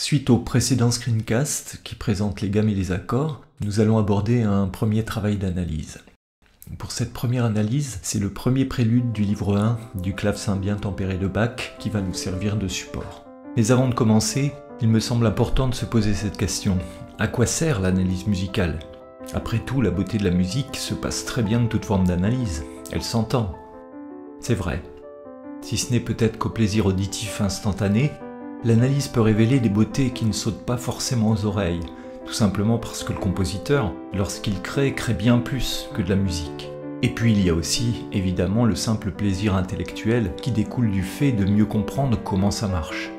Suite au précédent screencast qui présente les gammes et les accords, nous allons aborder un premier travail d'analyse. Pour cette première analyse, c'est le premier prélude du livre 1 du clavecin bien tempéré de Bach qui va nous servir de support. Mais avant de commencer, il me semble important de se poser cette question. À quoi sert l'analyse musicale Après tout, la beauté de la musique se passe très bien de toute forme d'analyse. Elle s'entend. C'est vrai. Si ce n'est peut-être qu'au plaisir auditif instantané, l'analyse peut révéler des beautés qui ne sautent pas forcément aux oreilles, tout simplement parce que le compositeur, lorsqu'il crée, crée bien plus que de la musique. Et puis il y a aussi, évidemment, le simple plaisir intellectuel qui découle du fait de mieux comprendre comment ça marche.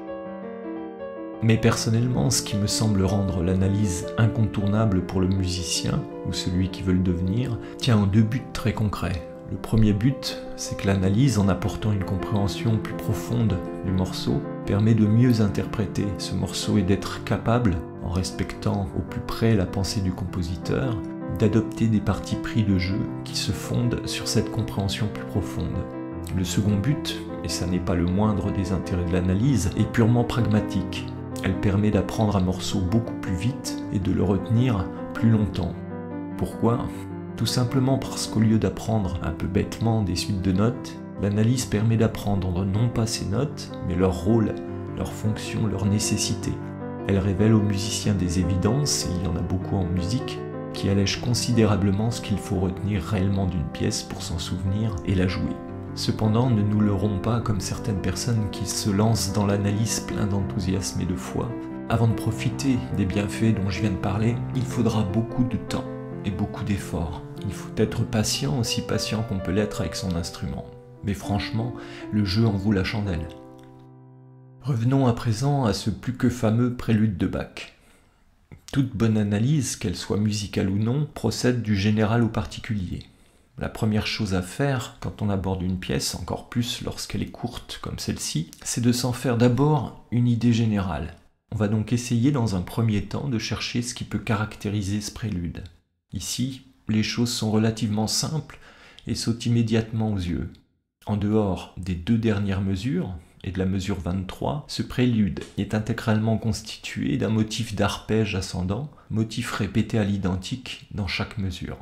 Mais personnellement, ce qui me semble rendre l'analyse incontournable pour le musicien, ou celui qui veut le devenir, tient en deux buts très concrets. Le premier but, c'est que l'analyse, en apportant une compréhension plus profonde du morceau, permet de mieux interpréter ce morceau et d'être capable, en respectant au plus près la pensée du compositeur, d'adopter des parties pris de jeu qui se fondent sur cette compréhension plus profonde. Le second but, et ça n'est pas le moindre des intérêts de l'analyse, est purement pragmatique. Elle permet d'apprendre un morceau beaucoup plus vite et de le retenir plus longtemps. Pourquoi tout simplement parce qu'au lieu d'apprendre un peu bêtement des suites de notes, l'analyse permet d'apprendre non pas ces notes, mais leur rôle, leur fonction, leur nécessité. Elle révèle aux musiciens des évidences, et il y en a beaucoup en musique, qui allègent considérablement ce qu'il faut retenir réellement d'une pièce pour s'en souvenir et la jouer. Cependant, ne nous leurrons pas comme certaines personnes qui se lancent dans l'analyse plein d'enthousiasme et de foi. Avant de profiter des bienfaits dont je viens de parler, il faudra beaucoup de temps et beaucoup d'efforts. Il faut être patient, aussi patient qu'on peut l'être avec son instrument. Mais franchement, le jeu en vaut la chandelle. Revenons à présent à ce plus que fameux prélude de Bach. Toute bonne analyse, qu'elle soit musicale ou non, procède du général au particulier. La première chose à faire quand on aborde une pièce, encore plus lorsqu'elle est courte comme celle-ci, c'est de s'en faire d'abord une idée générale. On va donc essayer dans un premier temps de chercher ce qui peut caractériser ce prélude. Ici, les choses sont relativement simples et sautent immédiatement aux yeux. En dehors des deux dernières mesures, et de la mesure 23, ce prélude est intégralement constitué d'un motif d'arpège ascendant, motif répété à l'identique dans chaque mesure.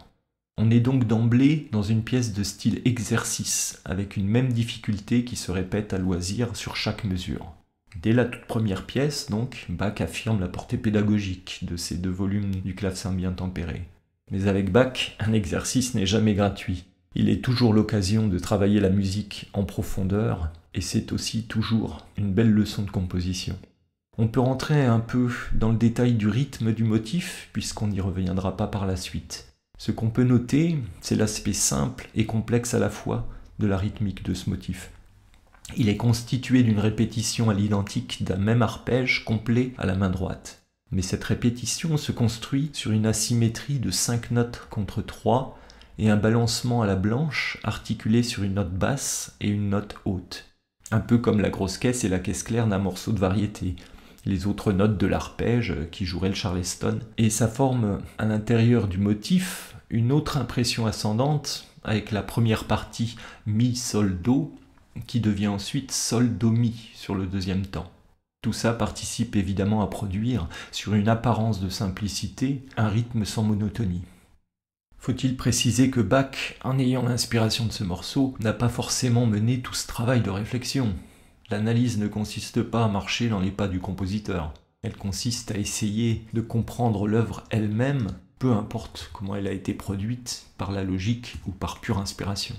On est donc d'emblée dans une pièce de style exercice, avec une même difficulté qui se répète à loisir sur chaque mesure. Dès la toute première pièce, donc, Bach affirme la portée pédagogique de ces deux volumes du clavecin bien tempéré. Mais avec Bach, un exercice n'est jamais gratuit. Il est toujours l'occasion de travailler la musique en profondeur, et c'est aussi toujours une belle leçon de composition. On peut rentrer un peu dans le détail du rythme du motif, puisqu'on n'y reviendra pas par la suite. Ce qu'on peut noter, c'est l'aspect simple et complexe à la fois de la rythmique de ce motif. Il est constitué d'une répétition à l'identique d'un même arpège complet à la main droite. Mais cette répétition se construit sur une asymétrie de 5 notes contre 3 et un balancement à la blanche articulé sur une note basse et une note haute. Un peu comme la grosse caisse et la caisse claire d'un morceau de variété, les autres notes de l'arpège qui jouerait le charleston, et ça forme à l'intérieur du motif une autre impression ascendante avec la première partie mi-sol-do qui devient ensuite sol-do-mi sur le deuxième temps. Tout ça participe évidemment à produire, sur une apparence de simplicité, un rythme sans monotonie. Faut-il préciser que Bach, en ayant l'inspiration de ce morceau, n'a pas forcément mené tout ce travail de réflexion L'analyse ne consiste pas à marcher dans les pas du compositeur. Elle consiste à essayer de comprendre l'œuvre elle-même, peu importe comment elle a été produite, par la logique ou par pure inspiration.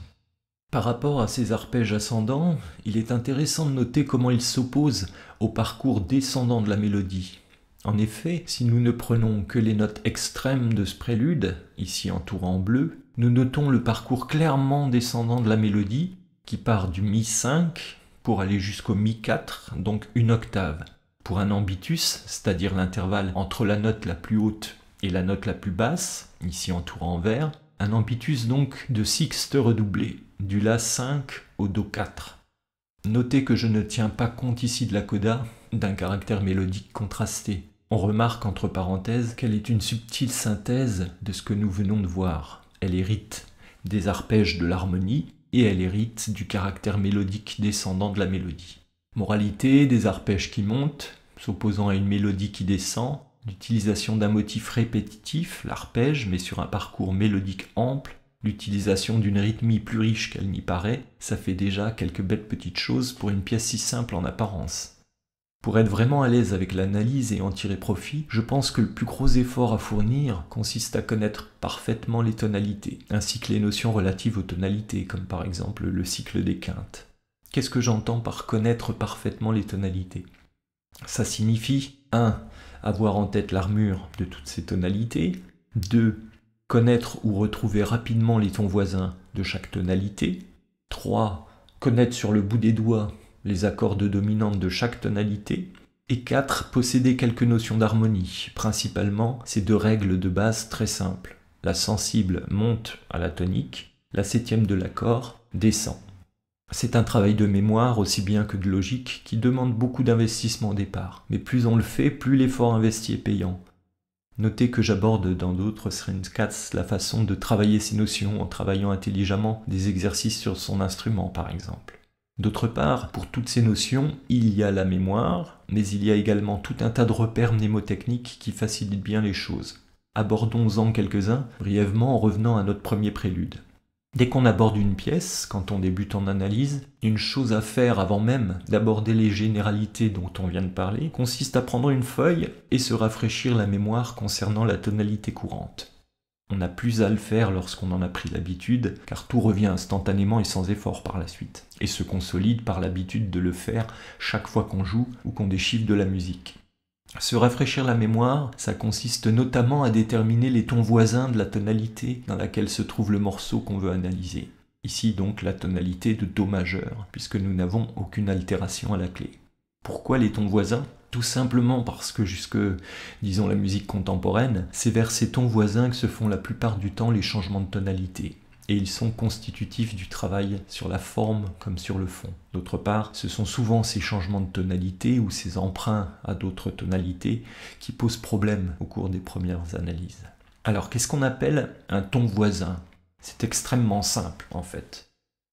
Par rapport à ces arpèges ascendants, il est intéressant de noter comment ils s'opposent au parcours descendant de la mélodie. En effet, si nous ne prenons que les notes extrêmes de ce prélude, ici entourant en bleu, nous notons le parcours clairement descendant de la mélodie, qui part du Mi5 pour aller jusqu'au Mi4, donc une octave. Pour un ambitus, c'est-à-dire l'intervalle entre la note la plus haute et la note la plus basse, ici en en vert, un ambitus donc de sixte redoublé du La 5 au Do 4. Notez que je ne tiens pas compte ici de la coda d'un caractère mélodique contrasté. On remarque entre parenthèses qu'elle est une subtile synthèse de ce que nous venons de voir. Elle hérite des arpèges de l'harmonie et elle hérite du caractère mélodique descendant de la mélodie. Moralité, des arpèges qui montent, s'opposant à une mélodie qui descend, l'utilisation d'un motif répétitif, l'arpège, mais sur un parcours mélodique ample, L'utilisation d'une rythmie plus riche qu'elle n'y paraît, ça fait déjà quelques bêtes petites choses pour une pièce si simple en apparence. Pour être vraiment à l'aise avec l'analyse et en tirer profit, je pense que le plus gros effort à fournir consiste à connaître parfaitement les tonalités, ainsi que les notions relatives aux tonalités, comme par exemple le cycle des quintes. Qu'est-ce que j'entends par connaître parfaitement les tonalités Ça signifie 1. Avoir en tête l'armure de toutes ces tonalités, 2. Connaître ou retrouver rapidement les tons voisins de chaque tonalité. 3. Connaître sur le bout des doigts les accords de dominante de chaque tonalité. Et 4. Posséder quelques notions d'harmonie, principalement ces deux règles de base très simples. La sensible monte à la tonique, la septième de l'accord descend. C'est un travail de mémoire aussi bien que de logique qui demande beaucoup d'investissement au départ. Mais plus on le fait, plus l'effort investi est payant. Notez que j'aborde dans d'autres cats la façon de travailler ces notions en travaillant intelligemment des exercices sur son instrument par exemple. D'autre part, pour toutes ces notions, il y a la mémoire, mais il y a également tout un tas de repères mnémotechniques qui facilitent bien les choses. Abordons-en quelques-uns, brièvement en revenant à notre premier prélude. Dès qu'on aborde une pièce, quand on débute en analyse, une chose à faire avant même d'aborder les généralités dont on vient de parler consiste à prendre une feuille et se rafraîchir la mémoire concernant la tonalité courante. On n'a plus à le faire lorsqu'on en a pris l'habitude, car tout revient instantanément et sans effort par la suite, et se consolide par l'habitude de le faire chaque fois qu'on joue ou qu'on déchiffre de la musique. Se rafraîchir la mémoire, ça consiste notamment à déterminer les tons voisins de la tonalité dans laquelle se trouve le morceau qu'on veut analyser. Ici donc la tonalité de Do majeur, puisque nous n'avons aucune altération à la clé. Pourquoi les tons voisins Tout simplement parce que jusque, disons, la musique contemporaine, c'est vers ces tons voisins que se font la plupart du temps les changements de tonalité et ils sont constitutifs du travail sur la forme comme sur le fond. D'autre part, ce sont souvent ces changements de tonalité ou ces emprunts à d'autres tonalités qui posent problème au cours des premières analyses. Alors, qu'est-ce qu'on appelle un ton voisin C'est extrêmement simple en fait.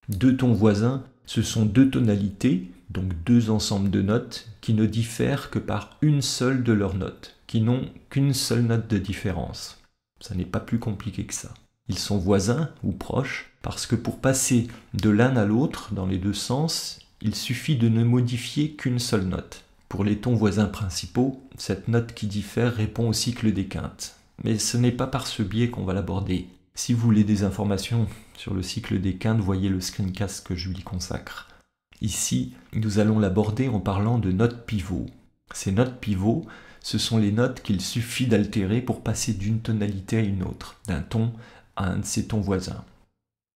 Deux tons voisins, ce sont deux tonalités, donc deux ensembles de notes, qui ne diffèrent que par une seule de leurs notes, qui n'ont qu'une seule note de différence. Ça n'est pas plus compliqué que ça. Ils sont voisins ou proches, parce que pour passer de l'un à l'autre, dans les deux sens, il suffit de ne modifier qu'une seule note. Pour les tons voisins principaux, cette note qui diffère répond au cycle des quintes. Mais ce n'est pas par ce biais qu'on va l'aborder. Si vous voulez des informations sur le cycle des quintes, voyez le screencast que je lui consacre. Ici, nous allons l'aborder en parlant de notes pivots. Ces notes pivots, ce sont les notes qu'il suffit d'altérer pour passer d'une tonalité à une autre, d'un ton un de ses tons voisins.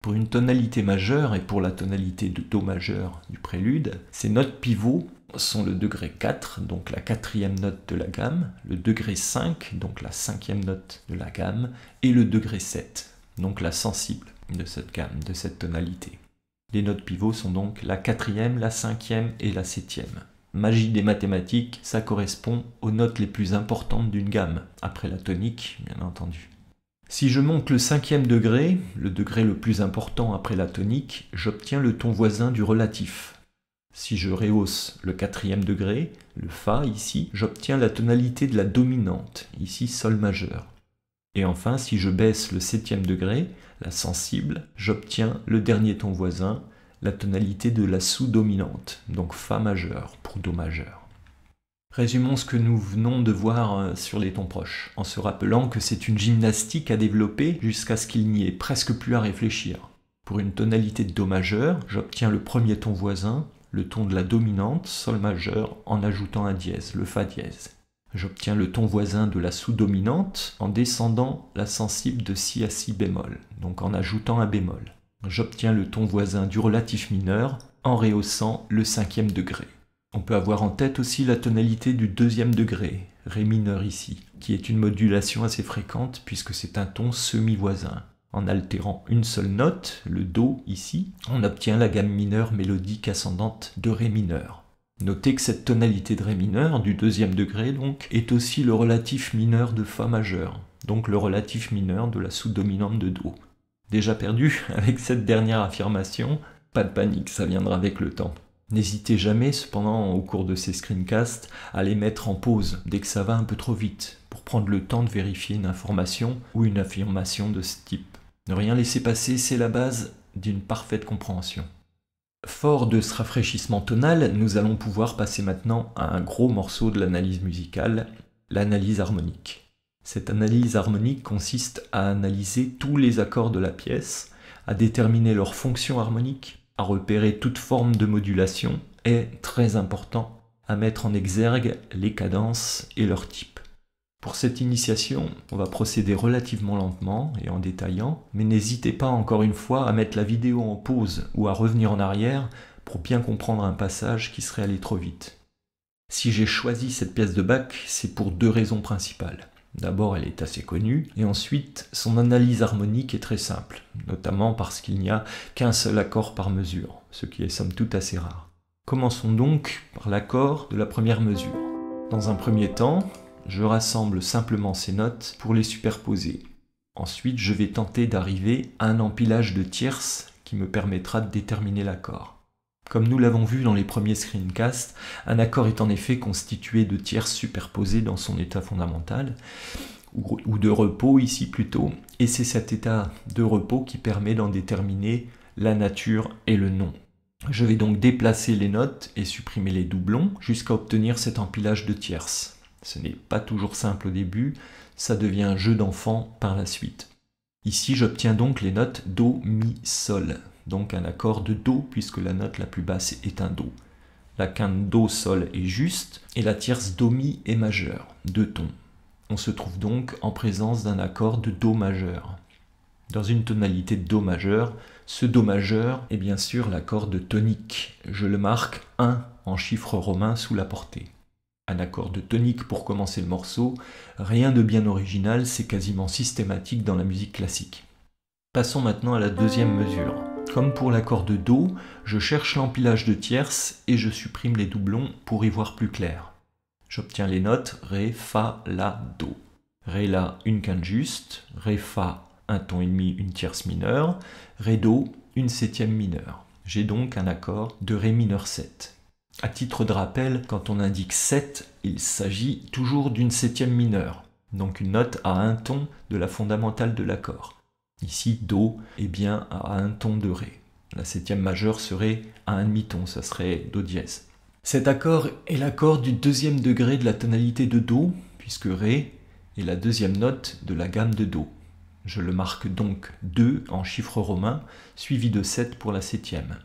Pour une tonalité majeure et pour la tonalité de Do majeur du prélude, ces notes pivots sont le degré 4, donc la quatrième note de la gamme, le degré 5, donc la cinquième note de la gamme, et le degré 7, donc la sensible de cette gamme, de cette tonalité. Les notes pivots sont donc la quatrième, la cinquième et la septième. Magie des mathématiques, ça correspond aux notes les plus importantes d'une gamme, après la tonique bien entendu. Si je monte le cinquième degré, le degré le plus important après la tonique, j'obtiens le ton voisin du relatif. Si je rehausse le quatrième degré, le Fa ici, j'obtiens la tonalité de la dominante, ici Sol majeur. Et enfin, si je baisse le septième degré, la sensible, j'obtiens le dernier ton voisin, la tonalité de la sous-dominante, donc Fa majeur pour Do majeur. Résumons ce que nous venons de voir euh, sur les tons proches, en se rappelant que c'est une gymnastique à développer jusqu'à ce qu'il n'y ait presque plus à réfléchir. Pour une tonalité de Do majeur, j'obtiens le premier ton voisin, le ton de la dominante, Sol majeur, en ajoutant un dièse, le Fa dièse. J'obtiens le ton voisin de la sous-dominante en descendant la sensible de Si à Si bémol, donc en ajoutant un bémol. J'obtiens le ton voisin du relatif mineur en rehaussant le cinquième degré. On peut avoir en tête aussi la tonalité du deuxième degré, Ré mineur ici, qui est une modulation assez fréquente puisque c'est un ton semi-voisin. En altérant une seule note, le Do ici, on obtient la gamme mineure mélodique ascendante de Ré mineur. Notez que cette tonalité de Ré mineur, du deuxième degré donc, est aussi le relatif mineur de Fa majeur, donc le relatif mineur de la sous-dominante de Do. Déjà perdu avec cette dernière affirmation, pas de panique, ça viendra avec le temps. N'hésitez jamais, cependant, au cours de ces screencasts, à les mettre en pause dès que ça va un peu trop vite, pour prendre le temps de vérifier une information ou une affirmation de ce type. Ne rien laisser passer, c'est la base d'une parfaite compréhension. Fort de ce rafraîchissement tonal, nous allons pouvoir passer maintenant à un gros morceau de l'analyse musicale, l'analyse harmonique. Cette analyse harmonique consiste à analyser tous les accords de la pièce, à déterminer leur fonction harmonique, à repérer toute forme de modulation est très important, à mettre en exergue les cadences et leur type. Pour cette initiation, on va procéder relativement lentement et en détaillant, mais n'hésitez pas encore une fois à mettre la vidéo en pause ou à revenir en arrière pour bien comprendre un passage qui serait allé trop vite. Si j'ai choisi cette pièce de bac, c'est pour deux raisons principales. D'abord, elle est assez connue, et ensuite, son analyse harmonique est très simple, notamment parce qu'il n'y a qu'un seul accord par mesure, ce qui est somme toute assez rare. Commençons donc par l'accord de la première mesure. Dans un premier temps, je rassemble simplement ces notes pour les superposer. Ensuite, je vais tenter d'arriver à un empilage de tierces qui me permettra de déterminer l'accord. Comme nous l'avons vu dans les premiers screencasts, un accord est en effet constitué de tierces superposés dans son état fondamental, ou de repos ici plutôt, et c'est cet état de repos qui permet d'en déterminer la nature et le nom. Je vais donc déplacer les notes et supprimer les doublons jusqu'à obtenir cet empilage de tierces. Ce n'est pas toujours simple au début, ça devient un jeu d'enfant par la suite. Ici, j'obtiens donc les notes Do, Mi, Sol donc un accord de Do, puisque la note la plus basse est un Do. La quinte Do Sol est juste, et la tierce Do Mi est majeure, deux tons. On se trouve donc en présence d'un accord de Do majeur. Dans une tonalité de Do majeur, ce Do majeur est bien sûr l'accord de tonique. Je le marque 1 en chiffre romain sous la portée. Un accord de tonique pour commencer le morceau, rien de bien original, c'est quasiment systématique dans la musique classique. Passons maintenant à la deuxième mesure. Comme pour l'accord de Do, je cherche l'empilage de tierces et je supprime les doublons pour y voir plus clair. J'obtiens les notes Ré, Fa, La, Do. Ré, La, une quinte juste, Ré, Fa, un ton et demi, une tierce mineure, Ré, Do, une septième mineure. J'ai donc un accord de Ré mineur 7. A titre de rappel, quand on indique 7, il s'agit toujours d'une septième mineure, donc une note à un ton de la fondamentale de l'accord. Ici, Do est bien à un ton de Ré. La septième majeure serait à un demi-ton, ça serait Do dièse. Cet accord est l'accord du deuxième degré de la tonalité de Do, puisque Ré est la deuxième note de la gamme de Do. Je le marque donc 2 en chiffre romain, suivi de 7 pour la septième.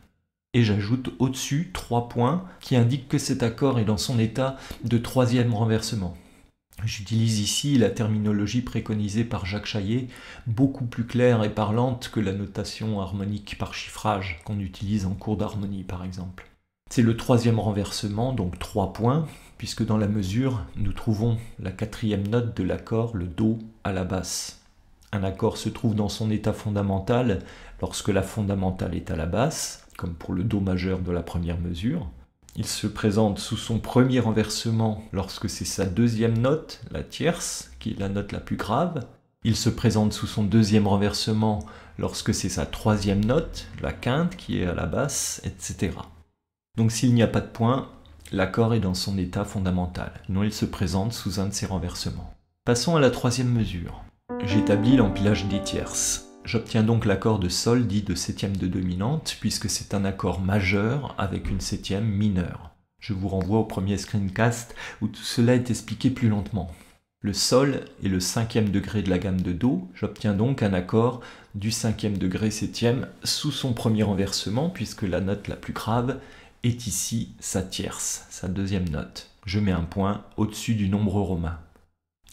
Et j'ajoute au-dessus 3 points qui indiquent que cet accord est dans son état de troisième renversement. J'utilise ici la terminologie préconisée par Jacques Chaillet, beaucoup plus claire et parlante que la notation harmonique par chiffrage qu'on utilise en cours d'harmonie par exemple. C'est le troisième renversement, donc trois points, puisque dans la mesure, nous trouvons la quatrième note de l'accord, le Do, à la basse. Un accord se trouve dans son état fondamental lorsque la fondamentale est à la basse, comme pour le Do majeur de la première mesure. Il se présente sous son premier renversement lorsque c'est sa deuxième note, la tierce, qui est la note la plus grave. Il se présente sous son deuxième renversement lorsque c'est sa troisième note, la quinte, qui est à la basse, etc. Donc s'il n'y a pas de point, l'accord est dans son état fondamental, non il se présente sous un de ses renversements. Passons à la troisième mesure. J'établis l'empilage des tierces. J'obtiens donc l'accord de sol dit de septième de dominante, puisque c'est un accord majeur avec une septième mineure. Je vous renvoie au premier screencast où tout cela est expliqué plus lentement. Le sol est le cinquième degré de la gamme de Do, j'obtiens donc un accord du cinquième degré septième sous son premier renversement, puisque la note la plus grave est ici sa tierce, sa deuxième note. Je mets un point au-dessus du nombre romain.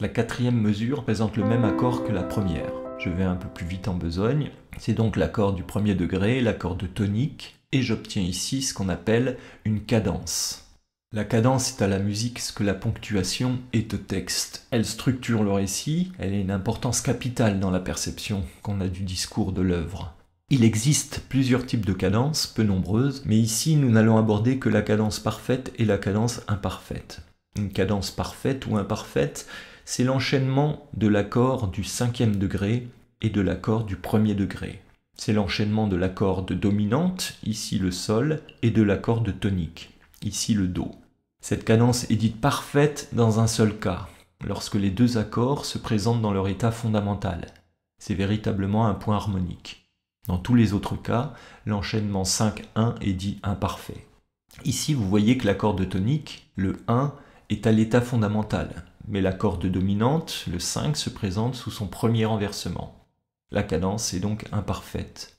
La quatrième mesure présente le même accord que la première je vais un peu plus vite en besogne. C'est donc l'accord du premier degré, l'accord de tonique, et j'obtiens ici ce qu'on appelle une cadence. La cadence est à la musique ce que la ponctuation est au texte. Elle structure le récit, elle a une importance capitale dans la perception qu'on a du discours de l'œuvre. Il existe plusieurs types de cadences, peu nombreuses, mais ici nous n'allons aborder que la cadence parfaite et la cadence imparfaite. Une cadence parfaite ou imparfaite, c'est l'enchaînement de l'accord du cinquième degré et de l'accord du premier degré. C'est l'enchaînement de l'accord dominante, ici le sol, et de l'accord de tonique, ici le do. Cette cadence est dite parfaite dans un seul cas, lorsque les deux accords se présentent dans leur état fondamental. C'est véritablement un point harmonique. Dans tous les autres cas, l'enchaînement 5-1 est dit imparfait. Ici, vous voyez que l'accord de tonique, le 1, est à l'état fondamental, mais la corde dominante, le 5, se présente sous son premier renversement. La cadence est donc imparfaite.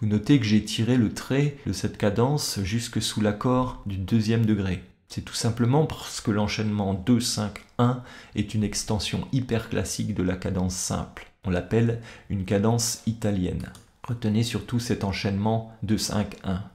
Vous notez que j'ai tiré le trait de cette cadence jusque sous l'accord du deuxième degré. C'est tout simplement parce que l'enchaînement 2-5-1 est une extension hyper classique de la cadence simple. On l'appelle une cadence italienne. Retenez surtout cet enchaînement 2-5-1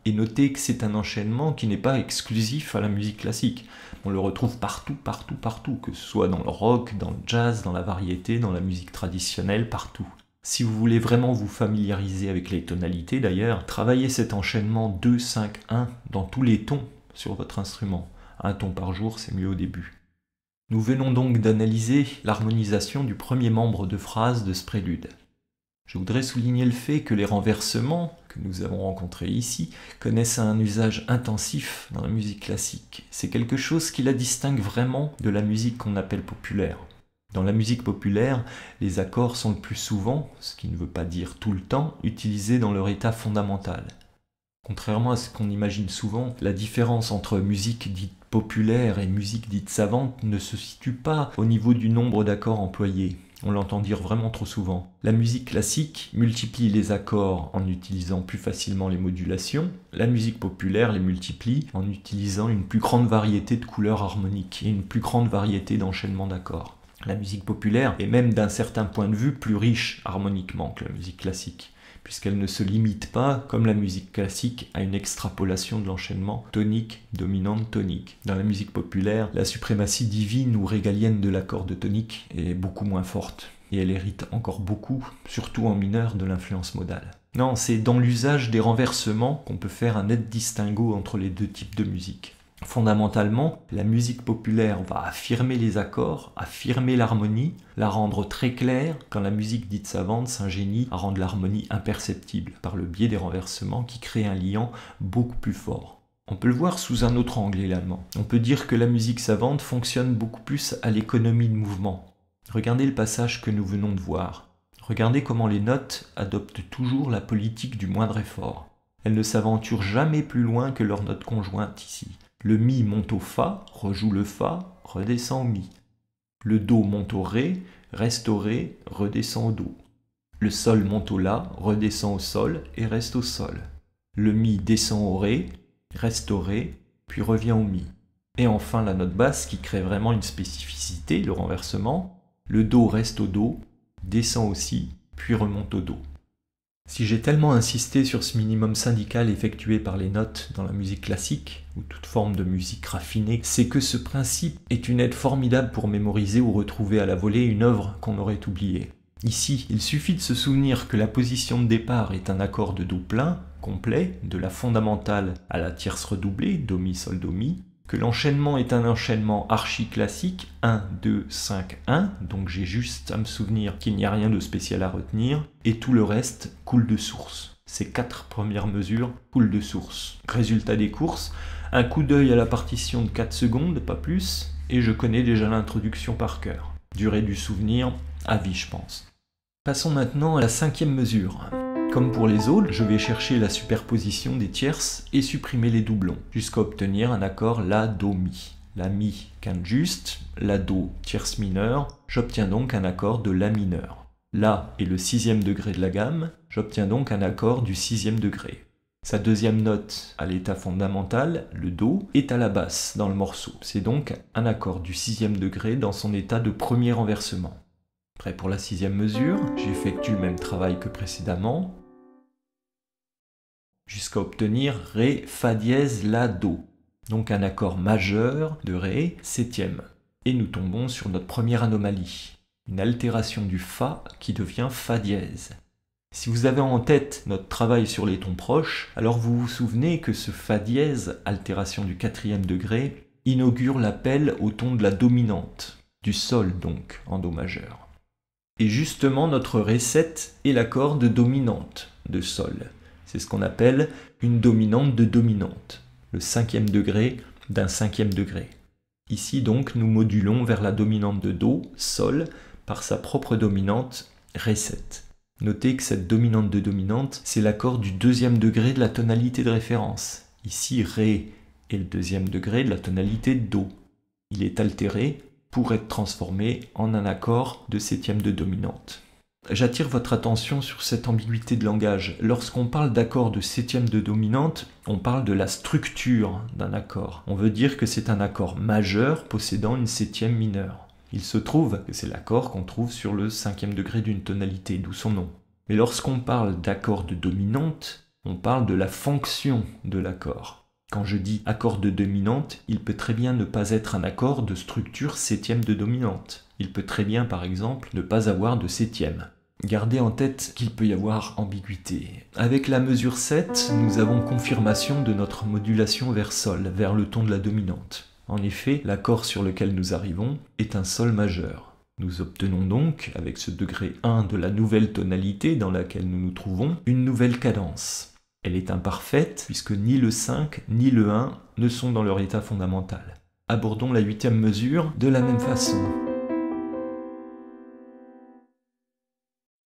et notez que c'est un enchaînement qui n'est pas exclusif à la musique classique. On le retrouve partout, partout, partout, que ce soit dans le rock, dans le jazz, dans la variété, dans la musique traditionnelle, partout. Si vous voulez vraiment vous familiariser avec les tonalités d'ailleurs, travaillez cet enchaînement 2, 5, 1 dans tous les tons sur votre instrument. Un ton par jour, c'est mieux au début. Nous venons donc d'analyser l'harmonisation du premier membre de phrase de ce prélude. Je voudrais souligner le fait que les renversements que nous avons rencontrés ici connaissent un usage intensif dans la musique classique. C'est quelque chose qui la distingue vraiment de la musique qu'on appelle populaire. Dans la musique populaire, les accords sont le plus souvent, ce qui ne veut pas dire tout le temps, utilisés dans leur état fondamental. Contrairement à ce qu'on imagine souvent, la différence entre musique dite populaire et musique dite savante ne se situe pas au niveau du nombre d'accords employés. On l'entend dire vraiment trop souvent. La musique classique multiplie les accords en utilisant plus facilement les modulations. La musique populaire les multiplie en utilisant une plus grande variété de couleurs harmoniques et une plus grande variété d'enchaînements d'accords. La musique populaire est même d'un certain point de vue plus riche harmoniquement que la musique classique puisqu'elle ne se limite pas, comme la musique classique, à une extrapolation de l'enchaînement tonique, dominante, tonique. Dans la musique populaire, la suprématie divine ou régalienne de l'accord de tonique est beaucoup moins forte, et elle hérite encore beaucoup, surtout en mineur, de l'influence modale. Non, c'est dans l'usage des renversements qu'on peut faire un net distinguo entre les deux types de musique. Fondamentalement, la musique populaire va affirmer les accords, affirmer l'harmonie, la rendre très claire, quand la musique dite savante s'ingénie à rendre l'harmonie imperceptible par le biais des renversements qui créent un lien beaucoup plus fort. On peut le voir sous un autre angle également. On peut dire que la musique savante fonctionne beaucoup plus à l'économie de mouvement. Regardez le passage que nous venons de voir. Regardez comment les notes adoptent toujours la politique du moindre effort. Elles ne s'aventurent jamais plus loin que leur notes conjointes ici. Le Mi monte au Fa, rejoue le Fa, redescend au Mi. Le Do monte au Ré, reste au Ré, redescend au Do. Le Sol monte au La, redescend au Sol et reste au Sol. Le Mi descend au Ré, reste au Ré, puis revient au Mi. Et enfin la note basse qui crée vraiment une spécificité, le renversement. Le Do reste au Do, descend aussi, puis remonte au Do. Si j'ai tellement insisté sur ce minimum syndical effectué par les notes dans la musique classique, ou toute forme de musique raffinée, c'est que ce principe est une aide formidable pour mémoriser ou retrouver à la volée une œuvre qu'on aurait oubliée. Ici, il suffit de se souvenir que la position de départ est un accord de Do plein, complet, de la fondamentale à la tierce redoublée, Do mi sol Do mi, que l'enchaînement est un enchaînement archi-classique, 1, 2, 5, 1, donc j'ai juste à me souvenir qu'il n'y a rien de spécial à retenir, et tout le reste coule de source. Ces quatre premières mesures coulent de source. Résultat des courses, un coup d'œil à la partition de 4 secondes, pas plus, et je connais déjà l'introduction par cœur. Durée du souvenir, à vie je pense. Passons maintenant à la cinquième mesure. Comme pour les autres, je vais chercher la superposition des tierces et supprimer les doublons, jusqu'à obtenir un accord La Do Mi. La Mi quinte juste, La Do tierce mineure, j'obtiens donc un accord de La mineur. La est le sixième degré de la gamme, j'obtiens donc un accord du sixième degré. Sa deuxième note à l'état fondamental, le Do, est à la basse dans le morceau. C'est donc un accord du sixième degré dans son état de premier renversement. Prêt pour la sixième mesure, j'effectue le même travail que précédemment, jusqu'à obtenir Ré, Fa dièse, La, Do. Donc un accord majeur de Ré, septième. Et nous tombons sur notre première anomalie, une altération du Fa qui devient Fa dièse. Si vous avez en tête notre travail sur les tons proches, alors vous vous souvenez que ce Fa dièse, altération du quatrième degré, inaugure l'appel au ton de la dominante, du Sol donc, en Do majeur. Et justement notre Ré7 est l'accord de dominante de Sol. C'est ce qu'on appelle une dominante de dominante, le cinquième degré d'un cinquième degré. Ici donc, nous modulons vers la dominante de Do, Sol, par sa propre dominante, Ré7. Notez que cette dominante de dominante, c'est l'accord du deuxième degré de la tonalité de référence. Ici, Ré est le deuxième degré de la tonalité de Do. Il est altéré pour être transformé en un accord de septième de dominante. J'attire votre attention sur cette ambiguïté de langage. Lorsqu'on parle d'accord de septième de dominante, on parle de la structure d'un accord. On veut dire que c'est un accord majeur possédant une septième mineure. Il se trouve que c'est l'accord qu'on trouve sur le cinquième degré d'une tonalité, d'où son nom. Mais lorsqu'on parle d'accord de dominante, on parle de la fonction de l'accord. Quand je dis accord de dominante, il peut très bien ne pas être un accord de structure septième de dominante. Il peut très bien, par exemple, ne pas avoir de septième. Gardez en tête qu'il peut y avoir ambiguïté. Avec la mesure 7, nous avons confirmation de notre modulation vers Sol, vers le ton de la dominante. En effet, l'accord sur lequel nous arrivons est un Sol majeur. Nous obtenons donc, avec ce degré 1 de la nouvelle tonalité dans laquelle nous nous trouvons, une nouvelle cadence. Elle est imparfaite puisque ni le 5 ni le 1 ne sont dans leur état fondamental. Abordons la huitième mesure de la même façon.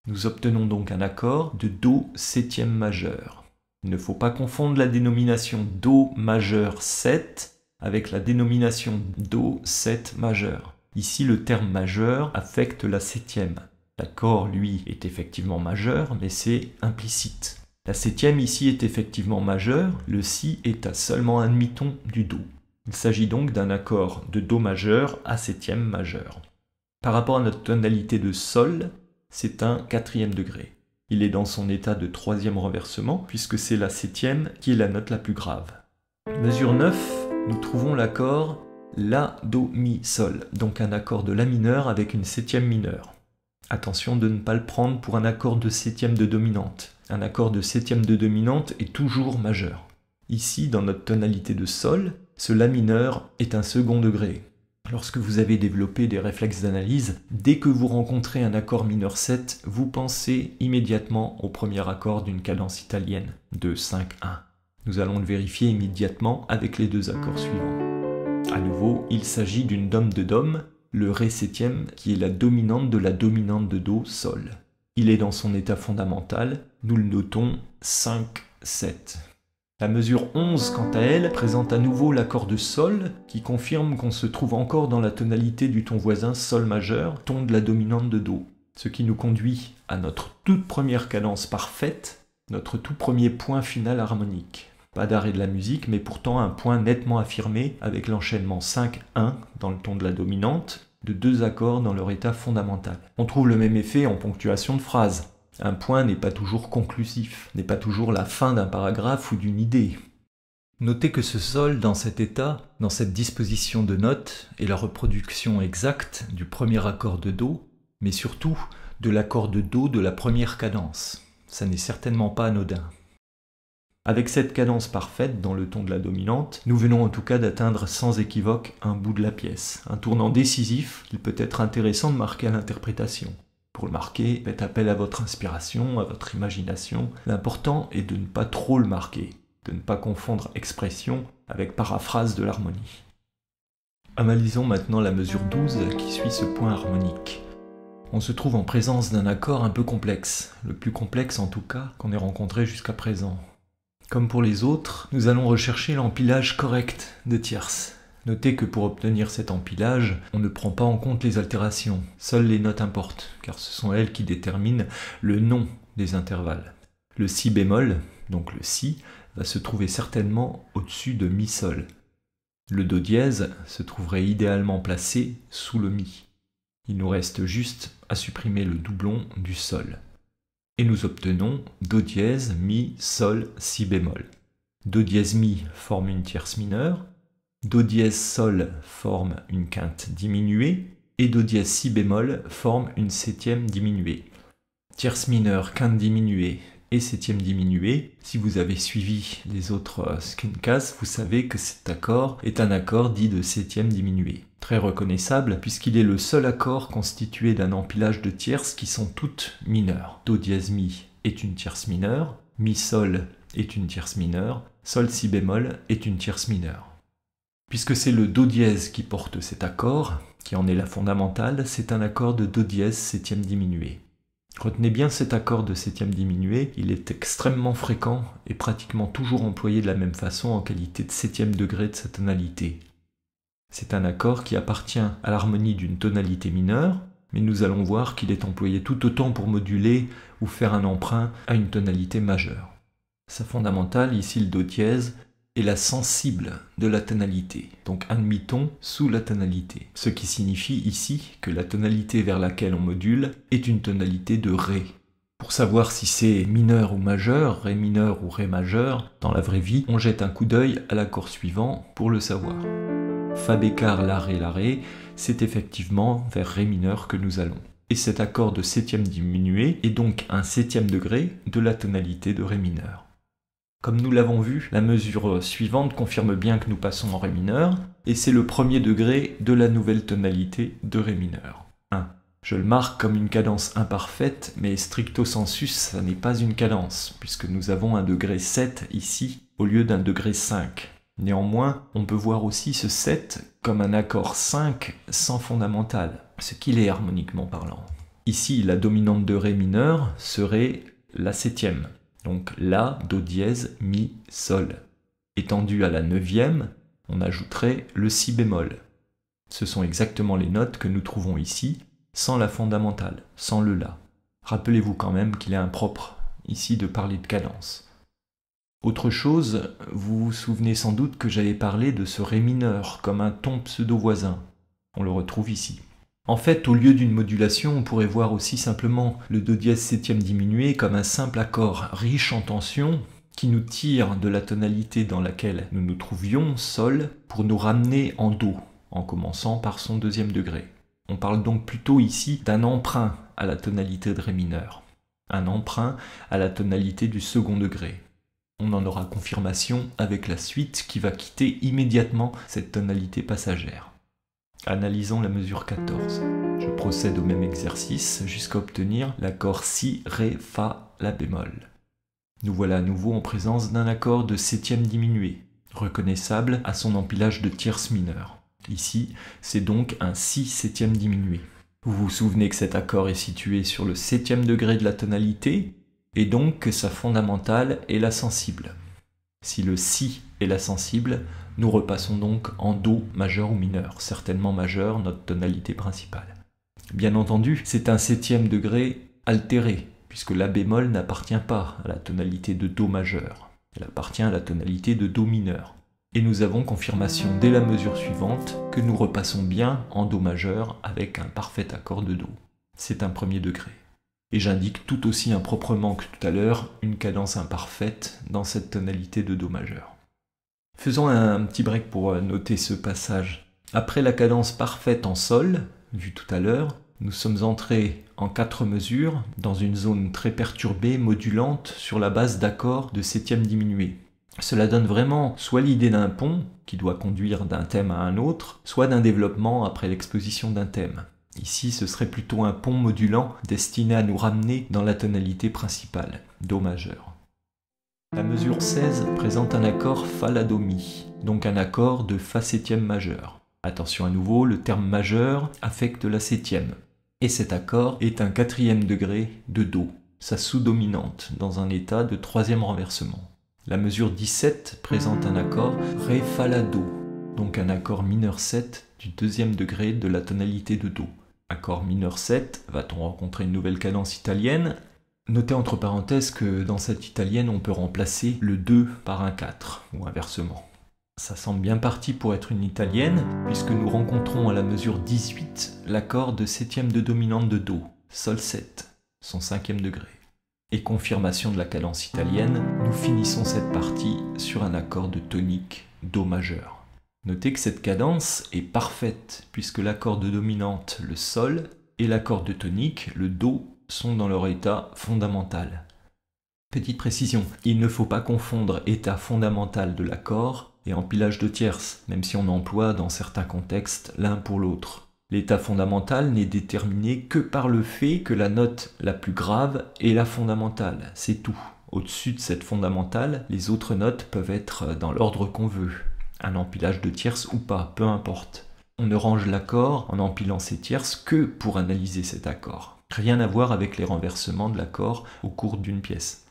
Nous obtenons donc un accord de Do septième majeur. Il ne faut pas confondre la dénomination Do majeur 7 avec la dénomination Do 7 majeur. Ici, le terme majeur affecte la septième. L'accord, lui, est effectivement majeur, mais c'est implicite. La septième ici est effectivement majeure, le Si est à seulement un demi-ton du Do. Il s'agit donc d'un accord de Do majeur à septième majeur. Par rapport à notre tonalité de Sol, c'est un quatrième degré. Il est dans son état de troisième renversement, puisque c'est la septième qui est la note la plus grave. Mesure 9, nous trouvons l'accord La, Do, Mi, Sol, donc un accord de La mineur avec une septième mineure. Attention de ne pas le prendre pour un accord de septième de dominante. Un accord de septième de dominante est toujours majeur. Ici, dans notre tonalité de Sol, ce La mineur est un second degré, lorsque vous avez développé des réflexes d'analyse, dès que vous rencontrez un accord mineur 7, vous pensez immédiatement au premier accord d'une cadence italienne de 5-1. Nous allons le vérifier immédiatement avec les deux accords suivants. À nouveau, il s'agit d'une dom de dom, le ré septième qui est la dominante de la dominante de do sol. Il est dans son état fondamental, nous le notons 5-7. La mesure 11, quant à elle, présente à nouveau l'accord de Sol, qui confirme qu'on se trouve encore dans la tonalité du ton voisin Sol majeur, ton de la dominante de Do. Ce qui nous conduit à notre toute première cadence parfaite, notre tout premier point final harmonique. Pas d'arrêt de la musique, mais pourtant un point nettement affirmé avec l'enchaînement 5-1 dans le ton de la dominante, de deux accords dans leur état fondamental. On trouve le même effet en ponctuation de phrase. Un point n'est pas toujours conclusif, n'est pas toujours la fin d'un paragraphe ou d'une idée. Notez que ce sol, dans cet état, dans cette disposition de notes, est la reproduction exacte du premier accord de Do, mais surtout de l'accord de Do de la première cadence. Ça n'est certainement pas anodin. Avec cette cadence parfaite dans le ton de la dominante, nous venons en tout cas d'atteindre sans équivoque un bout de la pièce, un tournant décisif il peut être intéressant de marquer à l'interprétation. Pour le marquer, faites appel à votre inspiration, à votre imagination. L'important est de ne pas trop le marquer, de ne pas confondre expression avec paraphrase de l'harmonie. Analysons maintenant la mesure 12 qui suit ce point harmonique. On se trouve en présence d'un accord un peu complexe, le plus complexe en tout cas qu'on ait rencontré jusqu'à présent. Comme pour les autres, nous allons rechercher l'empilage correct des tierces, Notez que pour obtenir cet empilage, on ne prend pas en compte les altérations. Seules les notes importent, car ce sont elles qui déterminent le nom des intervalles. Le si bémol, donc le si, va se trouver certainement au-dessus de mi sol. Le do dièse se trouverait idéalement placé sous le mi. Il nous reste juste à supprimer le doublon du sol. Et nous obtenons do dièse mi sol si bémol. Do dièse mi forme une tierce mineure, Do dièse sol forme une quinte diminuée et Do dièse si bémol forme une septième diminuée. Tierce mineure, quinte diminuée et septième diminuée. Si vous avez suivi les autres euh, screencasts, vous savez que cet accord est un accord dit de septième diminuée. Très reconnaissable puisqu'il est le seul accord constitué d'un empilage de tierces qui sont toutes mineures. Do dièse mi est une tierce mineure, mi sol est une tierce mineure, sol si bémol est une tierce mineure. Puisque c'est le Do dièse qui porte cet accord, qui en est la fondamentale, c'est un accord de Do dièse septième diminué. Retenez bien cet accord de septième diminué, il est extrêmement fréquent et pratiquement toujours employé de la même façon en qualité de septième degré de sa tonalité. C'est un accord qui appartient à l'harmonie d'une tonalité mineure, mais nous allons voir qu'il est employé tout autant pour moduler ou faire un emprunt à une tonalité majeure. Sa fondamentale, ici le Do dièse, est la sensible de la tonalité, donc un demi-ton sous la tonalité, ce qui signifie ici que la tonalité vers laquelle on module est une tonalité de Ré. Pour savoir si c'est mineur ou majeur, Ré mineur ou Ré majeur, dans la vraie vie, on jette un coup d'œil à l'accord suivant pour le savoir. Fa bécard, la Ré, la Ré, c'est effectivement vers Ré mineur que nous allons. Et cet accord de septième diminué est donc un septième degré de la tonalité de Ré mineur. Comme nous l'avons vu, la mesure euh, suivante confirme bien que nous passons en Ré mineur, et c'est le premier degré de la nouvelle tonalité de Ré mineur. 1. Je le marque comme une cadence imparfaite, mais stricto sensus, ça n'est pas une cadence, puisque nous avons un degré 7 ici, au lieu d'un degré 5. Néanmoins, on peut voir aussi ce 7 comme un accord 5 sans fondamental, ce qu'il est harmoniquement parlant. Ici, la dominante de Ré mineur serait la septième, donc La, Do dièse, Mi, Sol. Étendu à la neuvième, on ajouterait le Si bémol. Ce sont exactement les notes que nous trouvons ici, sans la fondamentale, sans le La. Rappelez-vous quand même qu'il est impropre ici de parler de cadence. Autre chose, vous vous souvenez sans doute que j'avais parlé de ce Ré mineur comme un ton pseudo-voisin. On le retrouve ici. En fait, au lieu d'une modulation, on pourrait voir aussi simplement le Do dièse septième diminué comme un simple accord riche en tension qui nous tire de la tonalité dans laquelle nous nous trouvions, Sol, pour nous ramener en Do, en commençant par son deuxième degré. On parle donc plutôt ici d'un emprunt à la tonalité de Ré mineur, un emprunt à la tonalité du second degré. On en aura confirmation avec la suite qui va quitter immédiatement cette tonalité passagère. Analysons la mesure 14. Je procède au même exercice jusqu'à obtenir l'accord Si, Ré, Fa, La bémol. Nous voilà à nouveau en présence d'un accord de septième diminué, reconnaissable à son empilage de tierces mineures. Ici, c'est donc un Si septième diminué. Vous vous souvenez que cet accord est situé sur le septième degré de la tonalité, et donc que sa fondamentale est la sensible. Si le Si est la sensible, nous repassons donc en Do majeur ou mineur, certainement majeur, notre tonalité principale. Bien entendu, c'est un septième degré altéré, puisque la bémol n'appartient pas à la tonalité de Do majeur, elle appartient à la tonalité de Do mineur. Et nous avons confirmation dès la mesure suivante que nous repassons bien en Do majeur avec un parfait accord de Do. C'est un premier degré. Et j'indique tout aussi improprement que tout à l'heure une cadence imparfaite dans cette tonalité de Do majeur. Faisons un petit break pour euh, noter ce passage. Après la cadence parfaite en sol, vue tout à l'heure, nous sommes entrés en quatre mesures dans une zone très perturbée, modulante, sur la base d'accords de septième diminuée. Cela donne vraiment soit l'idée d'un pont qui doit conduire d'un thème à un autre, soit d'un développement après l'exposition d'un thème. Ici, ce serait plutôt un pont modulant destiné à nous ramener dans la tonalité principale, Do majeur. La mesure 16 présente un accord Fa la Do Mi, donc un accord de Fa septième majeur. Attention à nouveau, le terme majeur affecte la septième. Et cet accord est un quatrième degré de Do, sa sous-dominante, dans un état de troisième renversement. La mesure 17 présente un accord Ré Fa la Do, donc un accord mineur 7 du deuxième degré de la tonalité de Do. Accord mineur 7, va-t-on rencontrer une nouvelle cadence italienne Notez entre parenthèses que dans cette italienne, on peut remplacer le 2 par un 4, ou inversement. Ça semble bien parti pour être une italienne, puisque nous rencontrons à la mesure 18 l'accord de septième de dominante de Do, sol 7, son cinquième degré. Et confirmation de la cadence italienne, nous finissons cette partie sur un accord de tonique Do majeur. Notez que cette cadence est parfaite, puisque l'accord de dominante, le sol, et l'accord de tonique, le Do, sont dans leur état fondamental. Petite précision, il ne faut pas confondre état fondamental de l'accord et empilage de tierces, même si on emploie dans certains contextes l'un pour l'autre. L'état fondamental n'est déterminé que par le fait que la note la plus grave est la fondamentale, c'est tout. Au-dessus de cette fondamentale, les autres notes peuvent être dans l'ordre qu'on veut, un empilage de tierces ou pas, peu importe. On ne range l'accord en empilant ses tierces que pour analyser cet accord. Rien à voir avec les renversements de l'accord au cours d'une pièce.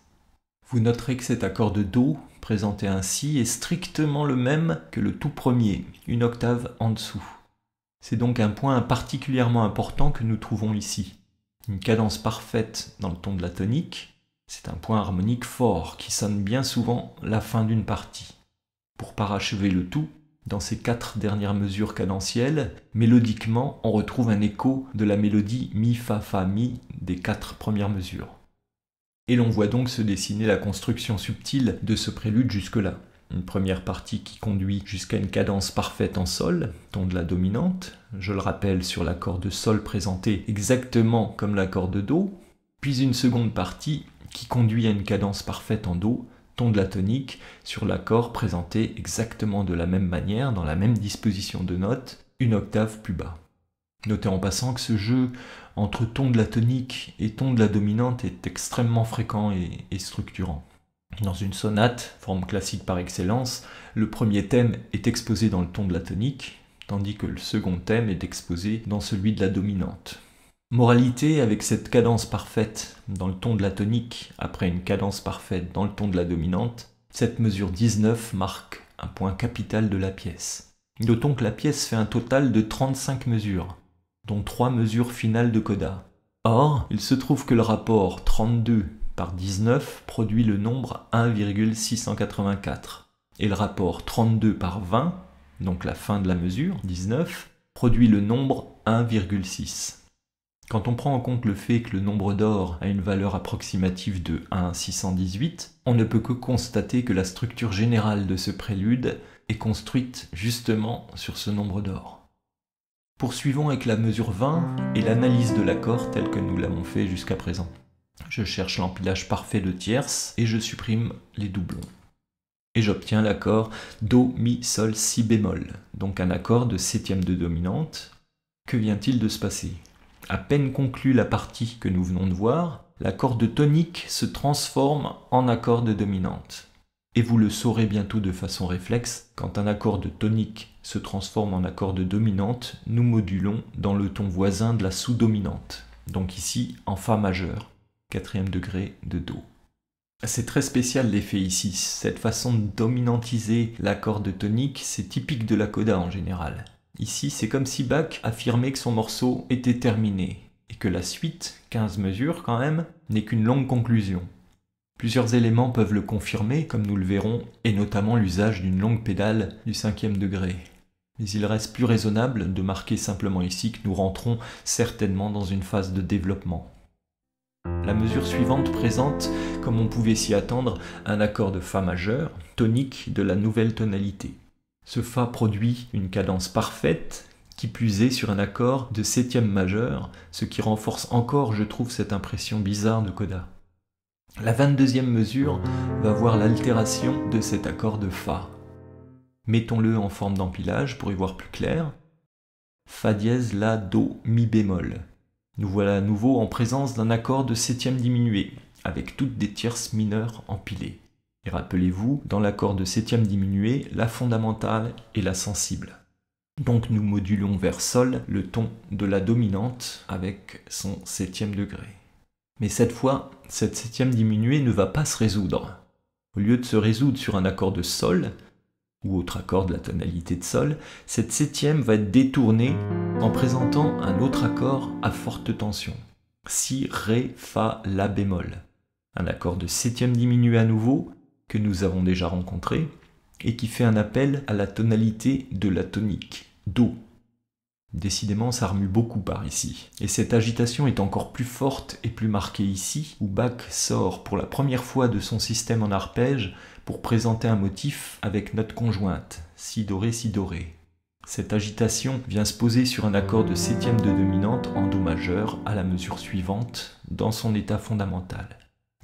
Vous noterez que cet accord de Do, présenté ainsi, est strictement le même que le tout premier, une octave en dessous. C'est donc un point particulièrement important que nous trouvons ici. Une cadence parfaite dans le ton de la tonique, c'est un point harmonique fort qui sonne bien souvent la fin d'une partie. Pour parachever le tout, dans ces quatre dernières mesures cadentielles, mélodiquement, on retrouve un écho de la mélodie mi fa fa mi des quatre premières mesures. Et l'on voit donc se dessiner la construction subtile de ce prélude jusque-là. Une première partie qui conduit jusqu'à une cadence parfaite en sol, ton de la dominante, je le rappelle sur l'accord de sol présenté exactement comme l'accord de do, puis une seconde partie qui conduit à une cadence parfaite en do, ton de la tonique sur l'accord présenté exactement de la même manière, dans la même disposition de notes, une octave plus bas. Notez en passant que ce jeu entre ton de la tonique et ton de la dominante est extrêmement fréquent et, structurant. Dans une sonate, forme classique par excellence, le premier thème est exposé dans le ton de la tonique, tandis que le second thème est exposé dans celui de la dominante. Moralité avec cette cadence parfaite dans le ton de la tonique, après une cadence parfaite dans le ton de la dominante, cette mesure 19 marque un point capital de la pièce. Notons que la pièce fait un total de 35 mesures, dont 3 mesures finales de coda. Or, il se trouve que le rapport 32 par 19 produit le nombre 1,684, et le rapport 32 par 20, donc la fin de la mesure, 19, produit le nombre 1,6. Quand on prend en compte le fait que le nombre d'or a une valeur approximative de 1,618, on ne peut que constater que la structure générale de ce prélude est construite justement sur ce nombre d'or. Poursuivons avec la mesure 20 et l'analyse de l'accord tel que nous l'avons fait jusqu'à présent. Je cherche l'empilage parfait de tierces et je supprime les doublons. Et j'obtiens l'accord Do, Mi, Sol, Si bémol, donc un accord de septième de dominante. Que vient-il de se passer à peine conclue la partie que nous venons de voir, l'accord de tonique se transforme en accord de dominante. Et vous le saurez bientôt de façon réflexe, quand un accord de tonique se transforme en accord de dominante, nous modulons dans le ton voisin de la sous-dominante, donc ici en Fa majeur, quatrième degré de Do. C'est très spécial l'effet ici, cette façon de dominantiser l'accord de tonique, c'est typique de la coda en général. Ici, c'est comme si Bach affirmait que son morceau était terminé, et que la suite, 15 mesures quand même, n'est qu'une longue conclusion. Plusieurs éléments peuvent le confirmer, comme nous le verrons, et notamment l'usage d'une longue pédale du cinquième degré. Mais il reste plus raisonnable de marquer simplement ici que nous rentrons certainement dans une phase de développement. La mesure suivante présente, comme on pouvait s'y attendre, un accord de Fa majeur, tonique de la nouvelle tonalité. Ce Fa produit une cadence parfaite qui puisait sur un accord de septième majeur, ce qui renforce encore, je trouve, cette impression bizarre de coda. La 22e mesure va voir l'altération de cet accord de Fa. Mettons-le en forme d'empilage pour y voir plus clair. Fa dièse La Do Mi bémol. Nous voilà à nouveau en présence d'un accord de septième diminué, avec toutes des tierces mineures empilées. Et rappelez-vous, dans l'accord de septième diminué, la fondamentale et la sensible. Donc nous modulons vers Sol le ton de la dominante avec son septième degré. Mais cette fois, cette septième diminuée ne va pas se résoudre. Au lieu de se résoudre sur un accord de Sol, ou autre accord de la tonalité de Sol, cette septième va être détournée en présentant un autre accord à forte tension. Si, Ré, Fa, La bémol. Un accord de septième diminué à nouveau, que nous avons déjà rencontré et qui fait un appel à la tonalité de la tonique, Do. Décidément, ça remue beaucoup par ici. Et cette agitation est encore plus forte et plus marquée ici, où Bach sort pour la première fois de son système en arpège pour présenter un motif avec note conjointe, Si doré, Si doré. Cette agitation vient se poser sur un accord de septième de dominante en Do majeur à la mesure suivante, dans son état fondamental.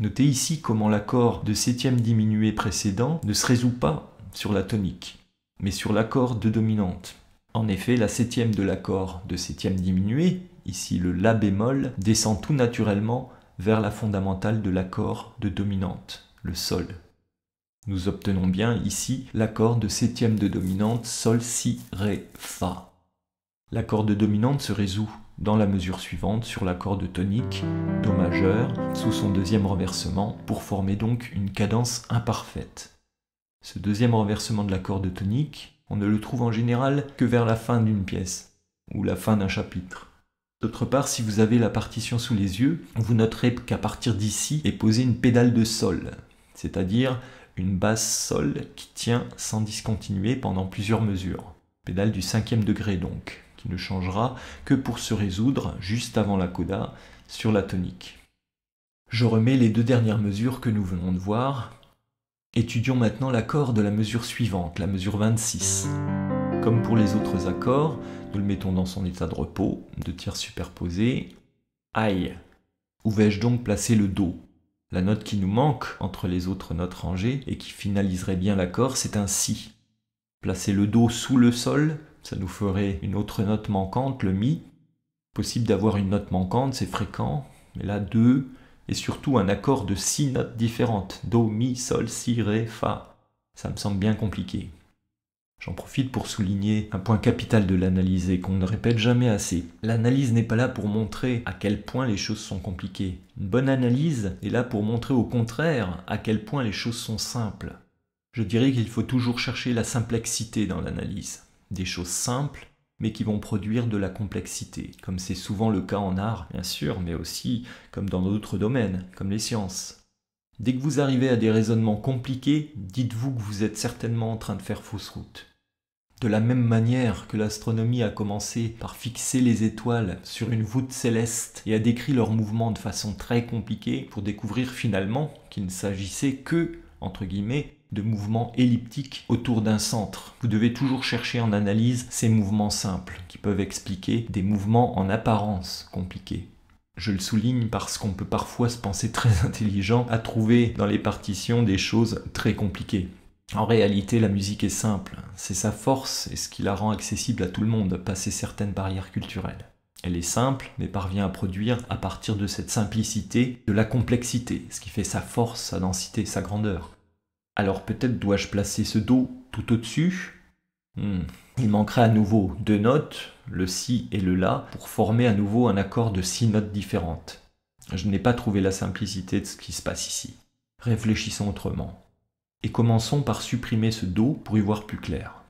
Notez ici comment l'accord de septième diminué précédent ne se résout pas sur la tonique, mais sur l'accord de dominante. En effet, la septième de l'accord de septième diminué, ici le La bémol, descend tout naturellement vers la fondamentale de l'accord de dominante, le Sol. Nous obtenons bien ici l'accord de septième de dominante Sol Si Ré Fa. L'accord de dominante se résout dans la mesure suivante sur l'accord de tonique, Do majeur, sous son deuxième renversement, pour former donc une cadence imparfaite. Ce deuxième renversement de l'accord de tonique, on ne le trouve en général que vers la fin d'une pièce, ou la fin d'un chapitre. D'autre part, si vous avez la partition sous les yeux, vous noterez qu'à partir d'ici est posée une pédale de sol, c'est-à-dire une basse sol qui tient sans discontinuer pendant plusieurs mesures. Pédale du cinquième degré donc ne changera que pour se résoudre, juste avant la coda, sur la tonique. Je remets les deux dernières mesures que nous venons de voir. Étudions maintenant l'accord de la mesure suivante, la mesure 26. Comme pour les autres accords, nous le mettons dans son état de repos, de tiers superposé. Aïe Où vais-je donc placer le Do La note qui nous manque entre les autres notes rangées et qui finaliserait bien l'accord, c'est un Si. Placer le Do sous le Sol, ça nous ferait une autre note manquante, le mi. Possible d'avoir une note manquante, c'est fréquent, mais là deux, et surtout un accord de six notes différentes, do, mi, sol, si, ré, fa. Ça me semble bien compliqué. J'en profite pour souligner un point capital de l'analyse et qu'on ne répète jamais assez. L'analyse n'est pas là pour montrer à quel point les choses sont compliquées. Une bonne analyse est là pour montrer au contraire à quel point les choses sont simples. Je dirais qu'il faut toujours chercher la simplexité dans l'analyse des choses simples, mais qui vont produire de la complexité, comme c'est souvent le cas en art, bien sûr, mais aussi comme dans d'autres domaines, comme les sciences. Dès que vous arrivez à des raisonnements compliqués, dites-vous que vous êtes certainement en train de faire fausse route. De la même manière que l'astronomie a commencé par fixer les étoiles sur une voûte céleste et a décrit leur mouvement de façon très compliquée pour découvrir finalement qu'il ne s'agissait que, entre guillemets, de mouvements elliptiques autour d'un centre. Vous devez toujours chercher en analyse ces mouvements simples qui peuvent expliquer des mouvements en apparence compliqués. Je le souligne parce qu'on peut parfois se penser très intelligent à trouver dans les partitions des choses très compliquées. En réalité, la musique est simple, c'est sa force et ce qui la rend accessible à tout le monde, passer certaines barrières culturelles. Elle est simple, mais parvient à produire, à partir de cette simplicité, de la complexité, ce qui fait sa force, sa densité, sa grandeur. Alors peut-être dois-je placer ce Do tout au-dessus hmm. Il manquerait à nouveau deux notes, le Si et le La, pour former à nouveau un accord de six notes différentes. Je n'ai pas trouvé la simplicité de ce qui se passe ici. Réfléchissons autrement. Et commençons par supprimer ce Do pour y voir plus clair.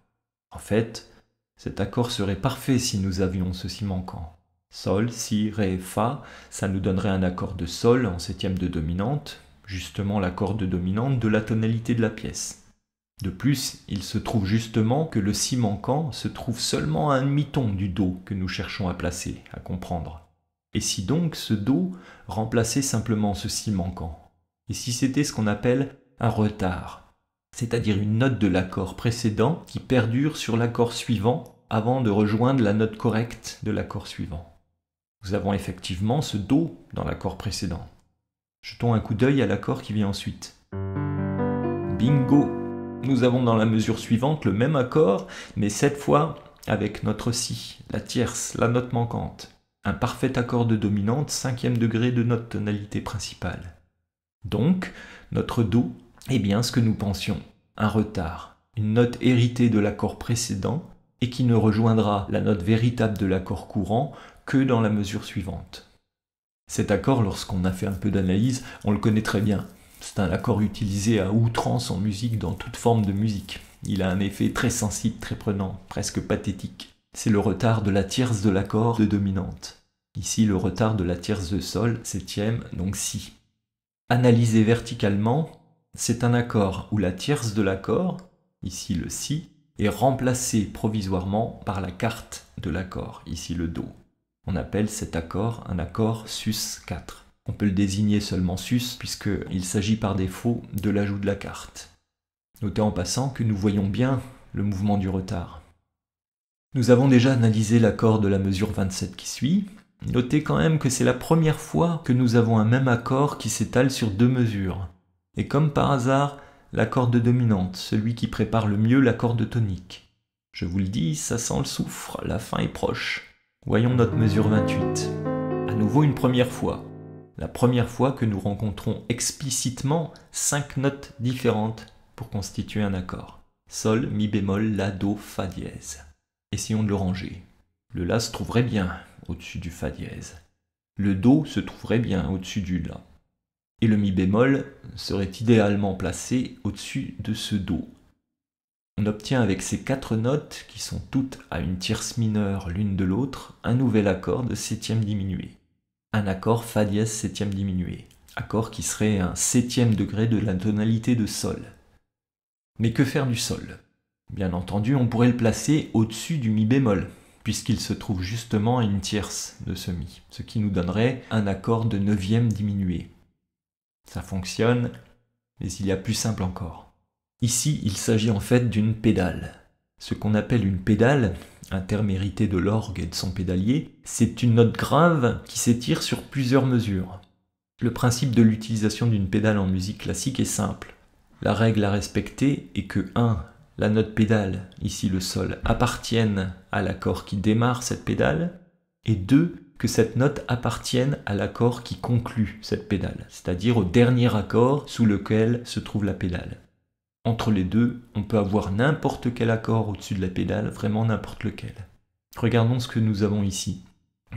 En fait, cet accord serait parfait si nous avions ceci manquant. Sol, Si, Ré, Fa, ça nous donnerait un accord de Sol en septième de dominante, justement la corde dominante, de la tonalité de la pièce. De plus, il se trouve justement que le si manquant se trouve seulement à un demi-ton du Do que nous cherchons à placer, à comprendre. Et si donc ce Do remplaçait simplement ce si manquant Et si c'était ce qu'on appelle un retard, c'est-à-dire une note de l'accord précédent qui perdure sur l'accord suivant avant de rejoindre la note correcte de l'accord suivant. Nous avons effectivement ce Do dans l'accord précédent. Jetons un coup d'œil à l'accord qui vient ensuite. Bingo Nous avons dans la mesure suivante le même accord, mais cette fois avec notre si, la tierce, la note manquante. Un parfait accord de dominante, cinquième degré de notre tonalité principale. Donc, notre Do est bien ce que nous pensions, un retard, une note héritée de l'accord précédent et qui ne rejoindra la note véritable de l'accord courant que dans la mesure suivante. Cet accord, lorsqu'on a fait un peu d'analyse, on le connaît très bien. C'est un accord utilisé à outrance en musique dans toute forme de musique. Il a un effet très sensible, très prenant, presque pathétique. C'est le retard de la tierce de l'accord de dominante. Ici, le retard de la tierce de sol, septième, donc si. Analysé verticalement, c'est un accord où la tierce de l'accord, ici le si, est remplacée provisoirement par la carte de l'accord, ici le do. On appelle cet accord un accord SUS4. On peut le désigner seulement SUS puisqu'il s'agit par défaut de l'ajout de la carte. Notez en passant que nous voyons bien le mouvement du retard. Nous avons déjà analysé l'accord de la mesure 27 qui suit. Notez quand même que c'est la première fois que nous avons un même accord qui s'étale sur deux mesures. Et comme par hasard, l'accord de dominante, celui qui prépare le mieux l'accord de tonique. Je vous le dis, ça sent le soufre, la fin est proche. Voyons notre mesure 28. À nouveau une première fois. La première fois que nous rencontrons explicitement cinq notes différentes pour constituer un accord. Sol, mi bémol, la, do, fa dièse. Essayons de le ranger. Le la se trouverait bien au-dessus du fa dièse. Le do se trouverait bien au-dessus du la. Et le mi bémol serait idéalement placé au-dessus de ce do, on obtient avec ces quatre notes, qui sont toutes à une tierce mineure l'une de l'autre, un nouvel accord de septième diminué. Un accord Fa dièse septième diminué, accord qui serait un septième degré de la tonalité de Sol. Mais que faire du Sol Bien entendu, on pourrait le placer au-dessus du Mi bémol, puisqu'il se trouve justement à une tierce de ce Mi, ce qui nous donnerait un accord de neuvième diminué. Ça fonctionne, mais il y a plus simple encore. Ici, il s'agit en fait d'une pédale. Ce qu'on appelle une pédale, un terme hérité de l'orgue et de son pédalier, c'est une note grave qui s'étire sur plusieurs mesures. Le principe de l'utilisation d'une pédale en musique classique est simple. La règle à respecter est que 1. La note pédale, ici le sol, appartienne à l'accord qui démarre cette pédale, et 2. Que cette note appartienne à l'accord qui conclut cette pédale, c'est-à-dire au dernier accord sous lequel se trouve la pédale. Entre les deux, on peut avoir n'importe quel accord au-dessus de la pédale, vraiment n'importe lequel. Regardons ce que nous avons ici.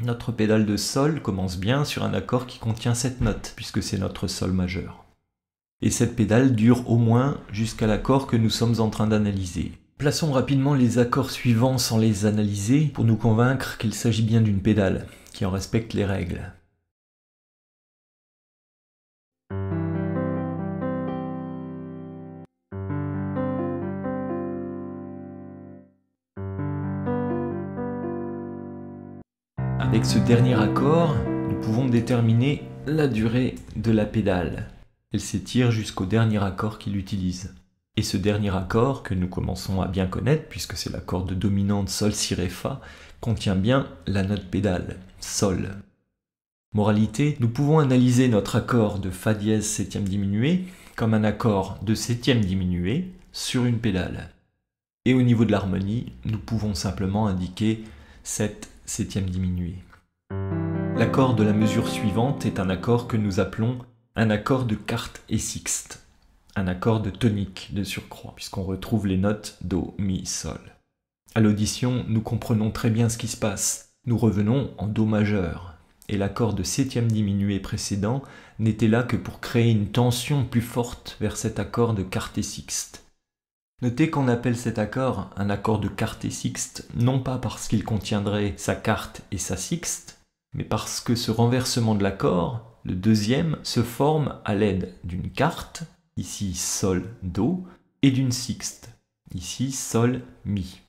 Notre pédale de sol commence bien sur un accord qui contient cette note, puisque c'est notre sol majeur. Et cette pédale dure au moins jusqu'à l'accord que nous sommes en train d'analyser. Plaçons rapidement les accords suivants sans les analyser pour nous convaincre qu'il s'agit bien d'une pédale, qui en respecte les règles. Avec ce dernier accord, nous pouvons déterminer la durée de la pédale. Elle s'étire jusqu'au dernier accord qu'il utilise. Et ce dernier accord, que nous commençons à bien connaître, puisque c'est l'accord de dominante Sol Si Ré Fa, contient bien la note pédale, Sol. Moralité, nous pouvons analyser notre accord de Fa dièse septième diminuée comme un accord de septième diminuée sur une pédale. Et au niveau de l'harmonie, nous pouvons simplement indiquer cette septième diminuée. L'accord de la mesure suivante est un accord que nous appelons un accord de carte et sixte, un accord de tonique de surcroît, puisqu'on retrouve les notes Do, Mi, Sol. À l'audition, nous comprenons très bien ce qui se passe. Nous revenons en Do majeur, et l'accord de septième diminuée précédent n'était là que pour créer une tension plus forte vers cet accord de carte et sixte. Notez qu'on appelle cet accord un accord de carte et sixte, non pas parce qu'il contiendrait sa carte et sa sixte, mais parce que ce renversement de l'accord, le deuxième, se forme à l'aide d'une carte, ici Sol, Do, et d'une sixte, ici Sol, Mi.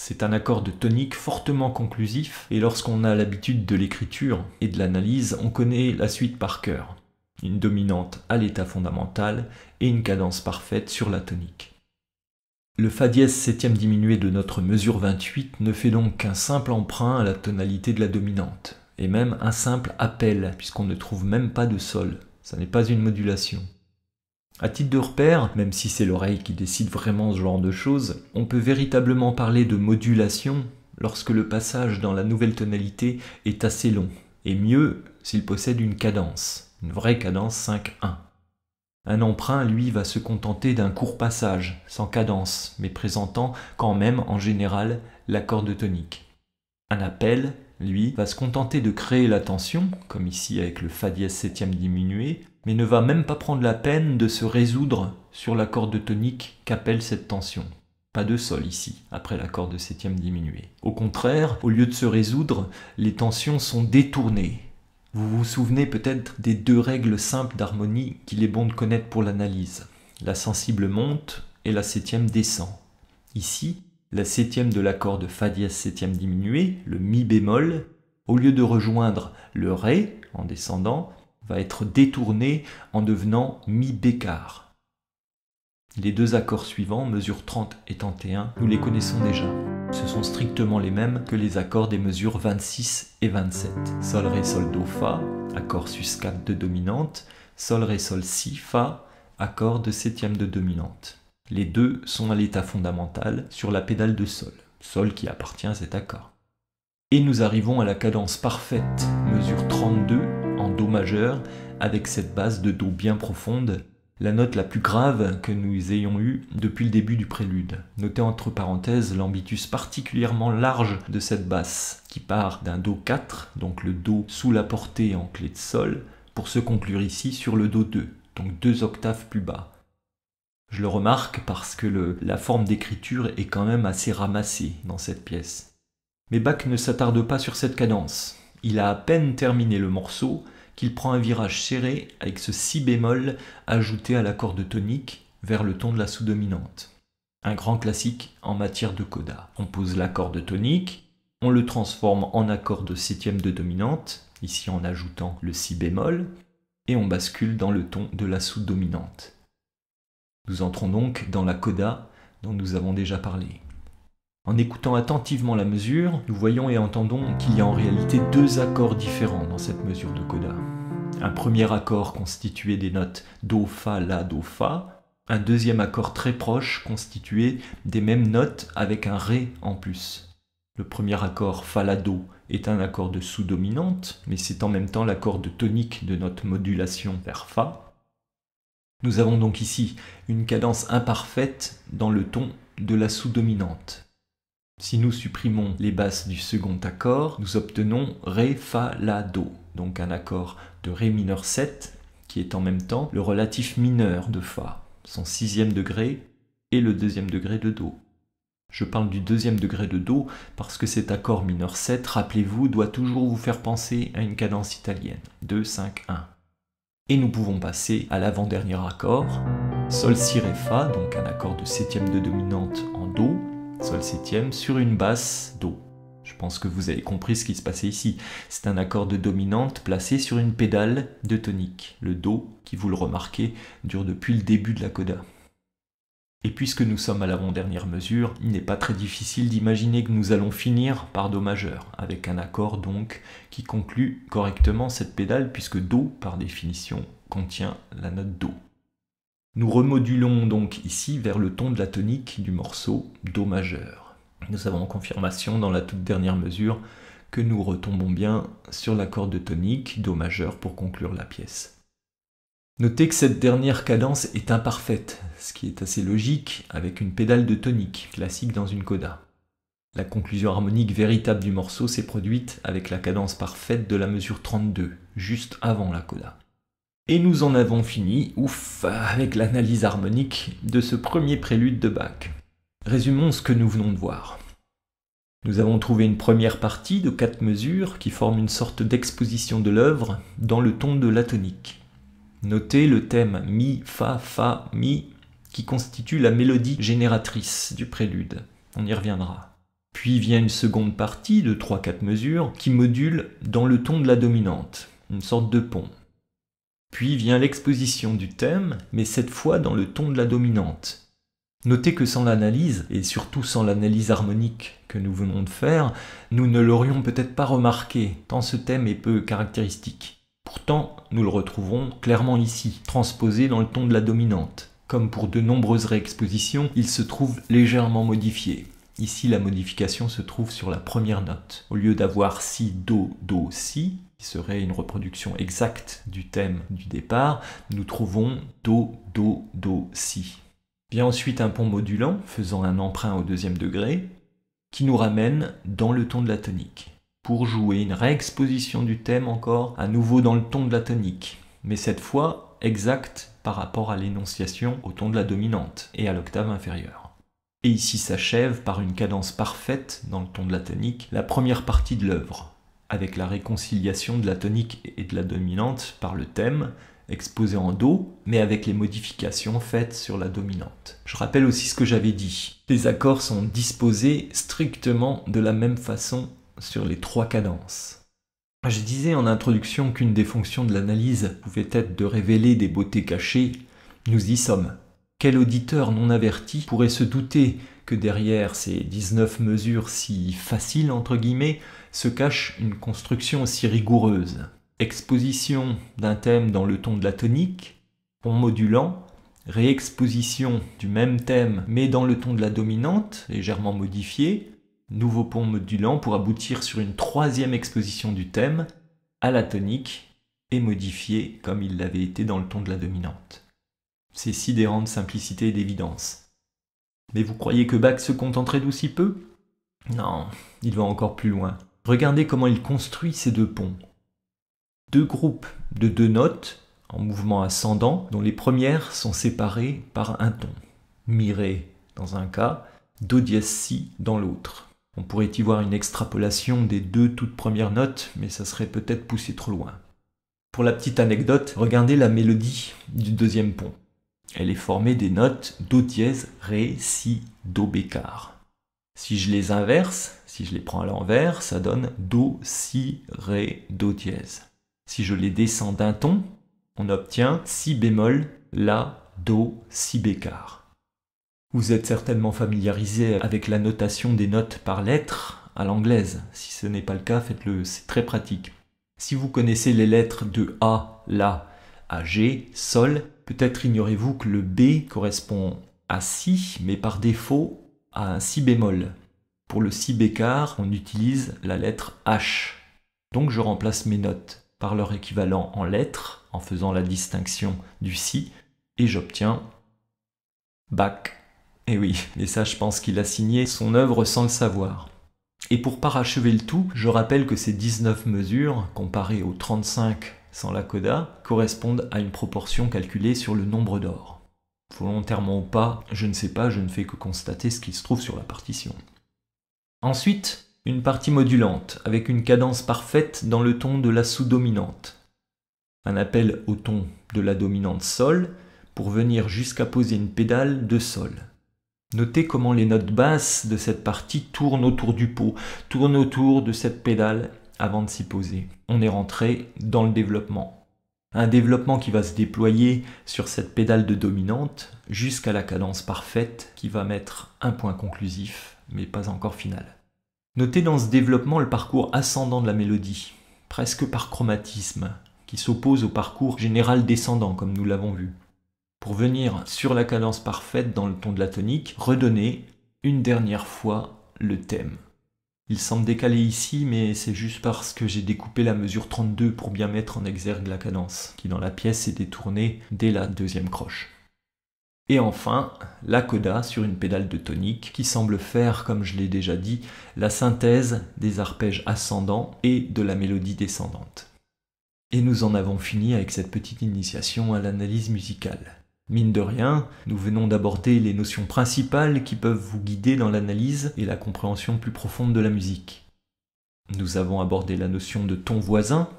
C'est un accord de tonique fortement conclusif, et lorsqu'on a l'habitude de l'écriture et de l'analyse, on connaît la suite par cœur. Une dominante à l'état fondamental et une cadence parfaite sur la tonique. Le Fa dièse septième diminué de notre mesure 28 ne fait donc qu'un simple emprunt à la tonalité de la dominante, et même un simple appel, puisqu'on ne trouve même pas de sol. Ça n'est pas une modulation. À titre de repère, même si c'est l'oreille qui décide vraiment ce genre de choses, on peut véritablement parler de modulation lorsque le passage dans la nouvelle tonalité est assez long, et mieux s'il possède une cadence, une vraie cadence 5-1. Un emprunt, lui, va se contenter d'un court passage, sans cadence, mais présentant quand même, en général, l'accord de tonique. Un appel, lui, va se contenter de créer la tension, comme ici avec le Fa dièse septième diminué, mais ne va même pas prendre la peine de se résoudre sur l'accord de tonique qu'appelle cette tension. Pas de sol ici, après l'accord de septième diminué. Au contraire, au lieu de se résoudre, les tensions sont détournées, vous vous souvenez peut-être des deux règles simples d'harmonie qu'il est bon de connaître pour l'analyse. La sensible monte et la septième descend. Ici, la septième de l'accord de Fa dièse septième diminuée, le Mi bémol, au lieu de rejoindre le Ré en descendant, va être détourné en devenant Mi bécard. Les deux accords suivants, mesures 30 et 31, nous les connaissons déjà. Ce sont strictement les mêmes que les accords des mesures 26 et 27. Sol, Ré, Sol, Do, Fa, accord sus4 de dominante, Sol, Ré, Sol, Si, Fa, accord de septième de dominante. Les deux sont à l'état fondamental sur la pédale de Sol, Sol qui appartient à cet accord. Et nous arrivons à la cadence parfaite, mesure 32 en Do majeur, avec cette base de Do bien profonde la note la plus grave que nous ayons eue depuis le début du prélude. Notez entre parenthèses l'ambitus particulièrement large de cette basse, qui part d'un Do 4, donc le Do sous la portée en clé de sol, pour se conclure ici sur le Do 2, donc deux octaves plus bas. Je le remarque parce que la forme d'écriture est quand même assez ramassée dans cette pièce. Mais Bach ne s'attarde pas sur cette cadence. Il a à peine terminé le morceau qu'il prend un virage serré avec ce si bémol ajouté à l'accord de tonique vers le ton de la sous-dominante. Un grand classique en matière de coda. On pose l'accord de tonique, on le transforme en accord de septième de dominante, ici en ajoutant le si bémol, et on bascule dans le ton de la sous-dominante. Nous entrons donc dans la coda dont nous avons déjà parlé. En écoutant attentivement la mesure, nous voyons et entendons qu'il y a en réalité deux accords différents dans cette mesure de coda. Un premier accord constitué des notes Do, Fa, La, Do, Fa, un deuxième accord très proche constitué des mêmes notes avec un Ré en plus. Le premier accord Fa, La, Do est un accord de sous-dominante, mais c'est en même temps l'accord de tonique de notre modulation vers Fa. Nous avons donc ici une cadence imparfaite dans le ton de la sous-dominante. Si nous supprimons les basses du second accord, nous obtenons Ré, Fa, La, Do, donc un accord de Ré mineur 7, qui est en même temps le relatif mineur de Fa, son sixième degré et le deuxième degré de Do. Je parle du deuxième degré de Do parce que cet accord mineur 7, rappelez-vous, doit toujours vous faire penser à une cadence italienne, 2, 5, 1. Et nous pouvons passer à l'avant-dernier accord, Sol, Si, Ré, Fa, donc un accord de septième de dominante en Do, sol septième, sur une basse do. Je pense que vous avez compris ce qui se passait ici. C'est un accord de dominante placé sur une pédale de tonique. Le do, qui vous le remarquez, dure depuis le début de la coda. Et puisque nous sommes à l'avant-dernière mesure, il n'est pas très difficile d'imaginer que nous allons finir par Do majeur, avec un accord donc qui conclut correctement cette pédale, puisque Do, par définition, contient la note Do. Nous remodulons donc ici vers le ton de la tonique du morceau Do majeur. Nous avons en confirmation dans la toute dernière mesure que nous retombons bien sur l'accord de tonique Do majeur pour conclure la pièce. Notez que cette dernière cadence est imparfaite, ce qui est assez logique avec une pédale de tonique classique dans une coda. La conclusion harmonique véritable du morceau s'est produite avec la cadence parfaite de la mesure 32, juste avant la coda. Et nous en avons fini, ouf, avec l'analyse harmonique de ce premier prélude de Bach. Résumons ce que nous venons de voir. Nous avons trouvé une première partie de quatre mesures qui forme une sorte d'exposition de l'œuvre dans le ton de la tonique. Notez le thème mi, fa, fa, mi qui constitue la mélodie génératrice du prélude. On y reviendra. Puis vient une seconde partie de 3-4 mesures qui module dans le ton de la dominante, une sorte de pont. Puis vient l'exposition du thème, mais cette fois dans le ton de la dominante. Notez que sans l'analyse, et surtout sans l'analyse harmonique que nous venons de faire, nous ne l'aurions peut-être pas remarqué, tant ce thème est peu caractéristique. Pourtant, nous le retrouvons clairement ici, transposé dans le ton de la dominante. Comme pour de nombreuses réexpositions, il se trouve légèrement modifié. Ici, la modification se trouve sur la première note. Au lieu d'avoir si, do, do, si, qui serait une reproduction exacte du thème du départ, nous trouvons do, do, do, si. Vient ensuite un pont modulant, faisant un emprunt au deuxième degré, qui nous ramène dans le ton de la tonique. Pour jouer une réexposition du thème encore, à nouveau dans le ton de la tonique, mais cette fois exacte par rapport à l'énonciation au ton de la dominante et à l'octave inférieure. Et ici s'achève, par une cadence parfaite dans le ton de la tonique, la première partie de l'œuvre, avec la réconciliation de la tonique et de la dominante par le thème, exposé en Do, mais avec les modifications faites sur la dominante. Je rappelle aussi ce que j'avais dit. Les accords sont disposés strictement de la même façon sur les trois cadences. Je disais en introduction qu'une des fonctions de l'analyse pouvait être de révéler des beautés cachées. Nous y sommes. Quel auditeur non averti pourrait se douter que derrière ces 19 mesures si faciles, entre guillemets, se cache une construction si rigoureuse Exposition d'un thème dans le ton de la tonique, pont modulant, réexposition du même thème mais dans le ton de la dominante, légèrement modifié, nouveau pont modulant pour aboutir sur une troisième exposition du thème à la tonique et modifiée comme il l'avait été dans le ton de la dominante c'est sidérant de simplicité et d'évidence. Mais vous croyez que Bach se contenterait d'aussi peu Non, il va encore plus loin. Regardez comment il construit ces deux ponts. Deux groupes de deux notes en mouvement ascendant dont les premières sont séparées par un ton. Mi dans un cas, do dièse si dans l'autre. On pourrait y voir une extrapolation des deux toutes premières notes, mais ça serait peut-être poussé trop loin. Pour la petite anecdote, regardez la mélodie du deuxième pont. Elle est formée des notes Do dièse, Ré, Si, Do bécar. Si je les inverse, si je les prends à l'envers, ça donne Do, Si, Ré, Do dièse. Si je les descends d'un ton, on obtient Si bémol, La, Do, Si bécar. Vous êtes certainement familiarisé avec la notation des notes par lettres à l'anglaise. Si ce n'est pas le cas, faites-le, c'est très pratique. Si vous connaissez les lettres de A, La, à G, Sol, Peut-être ignorez-vous que le B correspond à Si, mais par défaut à un Si bémol. Pour le Si bécard, on utilise la lettre H. Donc je remplace mes notes par leur équivalent en lettres, en faisant la distinction du Si, et j'obtiens Bac. Eh oui, et ça je pense qu'il a signé son œuvre sans le savoir. Et pour parachever le tout, je rappelle que ces 19 mesures, comparées aux 35 sans la coda correspondent à une proportion calculée sur le nombre d'or. Volontairement ou pas, je ne sais pas, je ne fais que constater ce qui se trouve sur la partition. Ensuite, une partie modulante, avec une cadence parfaite dans le ton de la sous-dominante. Un appel au ton de la dominante Sol pour venir jusqu'à poser une pédale de Sol. Notez comment les notes basses de cette partie tournent autour du pot, tournent autour de cette pédale avant de s'y poser. On est rentré dans le développement. Un développement qui va se déployer sur cette pédale de dominante jusqu'à la cadence parfaite qui va mettre un point conclusif, mais pas encore final. Notez dans ce développement le parcours ascendant de la mélodie, presque par chromatisme, qui s'oppose au parcours général descendant comme nous l'avons vu. Pour venir sur la cadence parfaite dans le ton de la tonique, redonnez une dernière fois le thème. Il semble décalé ici, mais c'est juste parce que j'ai découpé la mesure 32 pour bien mettre en exergue la cadence, qui dans la pièce s'est détournée dès la deuxième croche. Et enfin, la coda sur une pédale de tonique qui semble faire, comme je l'ai déjà dit, la synthèse des arpèges ascendants et de la mélodie descendante. Et nous en avons fini avec cette petite initiation à l'analyse musicale. Mine de rien, nous venons d'aborder les notions principales qui peuvent vous guider dans l'analyse et la compréhension plus profonde de la musique. Nous avons abordé la notion de ton voisin,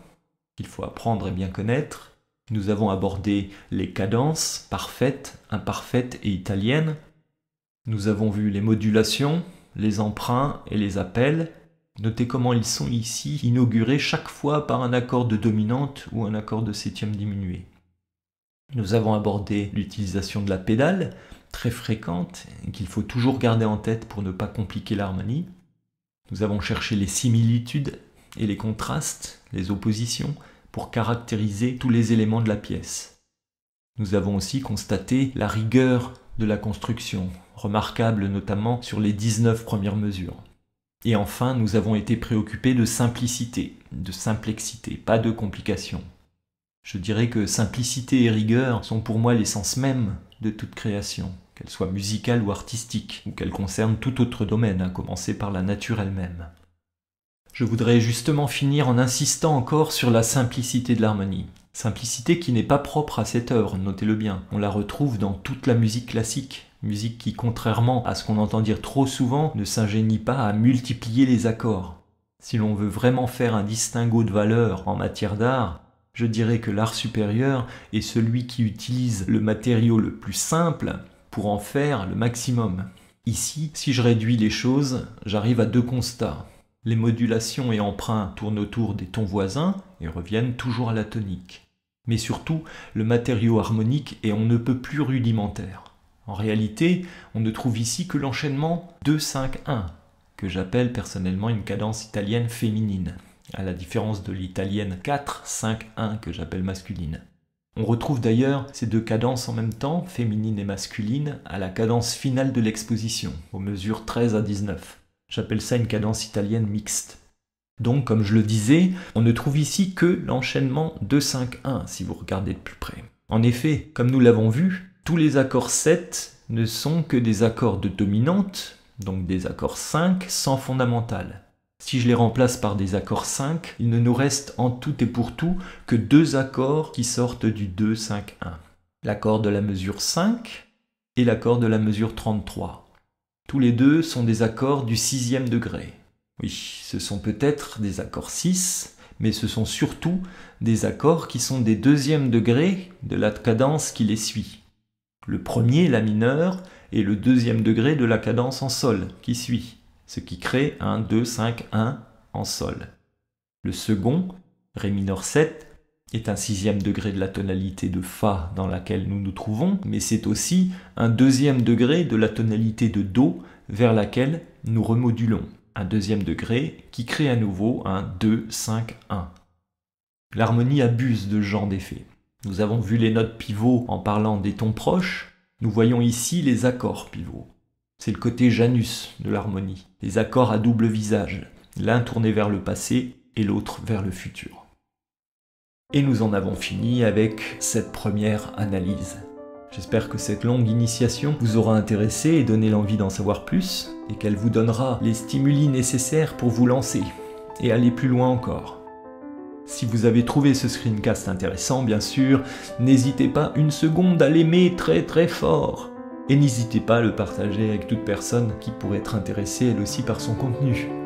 qu'il faut apprendre et bien connaître. Nous avons abordé les cadences, parfaites, imparfaites et italiennes. Nous avons vu les modulations, les emprunts et les appels. Notez comment ils sont ici inaugurés chaque fois par un accord de dominante ou un accord de septième diminué. Nous avons abordé l'utilisation de la pédale, très fréquente, qu'il faut toujours garder en tête pour ne pas compliquer l'harmonie. Nous avons cherché les similitudes et les contrastes, les oppositions, pour caractériser tous les éléments de la pièce. Nous avons aussi constaté la rigueur de la construction, remarquable notamment sur les 19 premières mesures. Et enfin, nous avons été préoccupés de simplicité, de simplexité, pas de complications. Je dirais que simplicité et rigueur sont pour moi l'essence même de toute création, qu'elle soit musicale ou artistique, ou qu'elle concerne tout autre domaine, à commencer par la nature elle-même. Je voudrais justement finir en insistant encore sur la simplicité de l'harmonie. Simplicité qui n'est pas propre à cette œuvre, notez-le bien. On la retrouve dans toute la musique classique, musique qui, contrairement à ce qu'on entend dire trop souvent, ne s'ingénie pas à multiplier les accords. Si l'on veut vraiment faire un distinguo de valeur en matière d'art, je dirais que l'art supérieur est celui qui utilise le matériau le plus simple pour en faire le maximum. Ici, si je réduis les choses, j'arrive à deux constats. Les modulations et emprunts tournent autour des tons voisins et reviennent toujours à la tonique. Mais surtout, le matériau harmonique est on ne peut plus rudimentaire. En réalité, on ne trouve ici que l'enchaînement 2-5-1, que j'appelle personnellement une cadence italienne féminine à la différence de l'italienne 4-5-1 que j'appelle masculine. On retrouve d'ailleurs ces deux cadences en même temps, féminine et masculine, à la cadence finale de l'exposition, aux mesures 13 à 19. J'appelle ça une cadence italienne mixte. Donc, comme je le disais, on ne trouve ici que l'enchaînement 2-5-1 si vous regardez de plus près. En effet, comme nous l'avons vu, tous les accords 7 ne sont que des accords de dominante, donc des accords 5 sans fondamentale. Si je les remplace par des accords 5, il ne nous reste en tout et pour tout que deux accords qui sortent du 2-5-1. L'accord de la mesure 5 et l'accord de la mesure 33. Tous les deux sont des accords du sixième degré. Oui, ce sont peut-être des accords 6, mais ce sont surtout des accords qui sont des deuxièmes degrés de la cadence qui les suit. Le premier, la mineure, et le deuxième degré de la cadence en sol qui suit ce qui crée un 2, 5, 1 en sol. Le second, Ré mineur 7, est un sixième degré de la tonalité de Fa dans laquelle nous nous trouvons, mais c'est aussi un deuxième degré de la tonalité de Do vers laquelle nous remodulons. Un deuxième degré qui crée à nouveau un 2, 5, 1. L'harmonie abuse de genre d'effet. Nous avons vu les notes pivots en parlant des tons proches, nous voyons ici les accords pivots. C'est le côté Janus de l'harmonie accords à double visage, l'un tourné vers le passé et l'autre vers le futur. Et nous en avons fini avec cette première analyse. J'espère que cette longue initiation vous aura intéressé et donné l'envie d'en savoir plus, et qu'elle vous donnera les stimuli nécessaires pour vous lancer et aller plus loin encore. Si vous avez trouvé ce screencast intéressant, bien sûr, n'hésitez pas une seconde à l'aimer très très fort et n'hésitez pas à le partager avec toute personne qui pourrait être intéressée elle aussi par son contenu.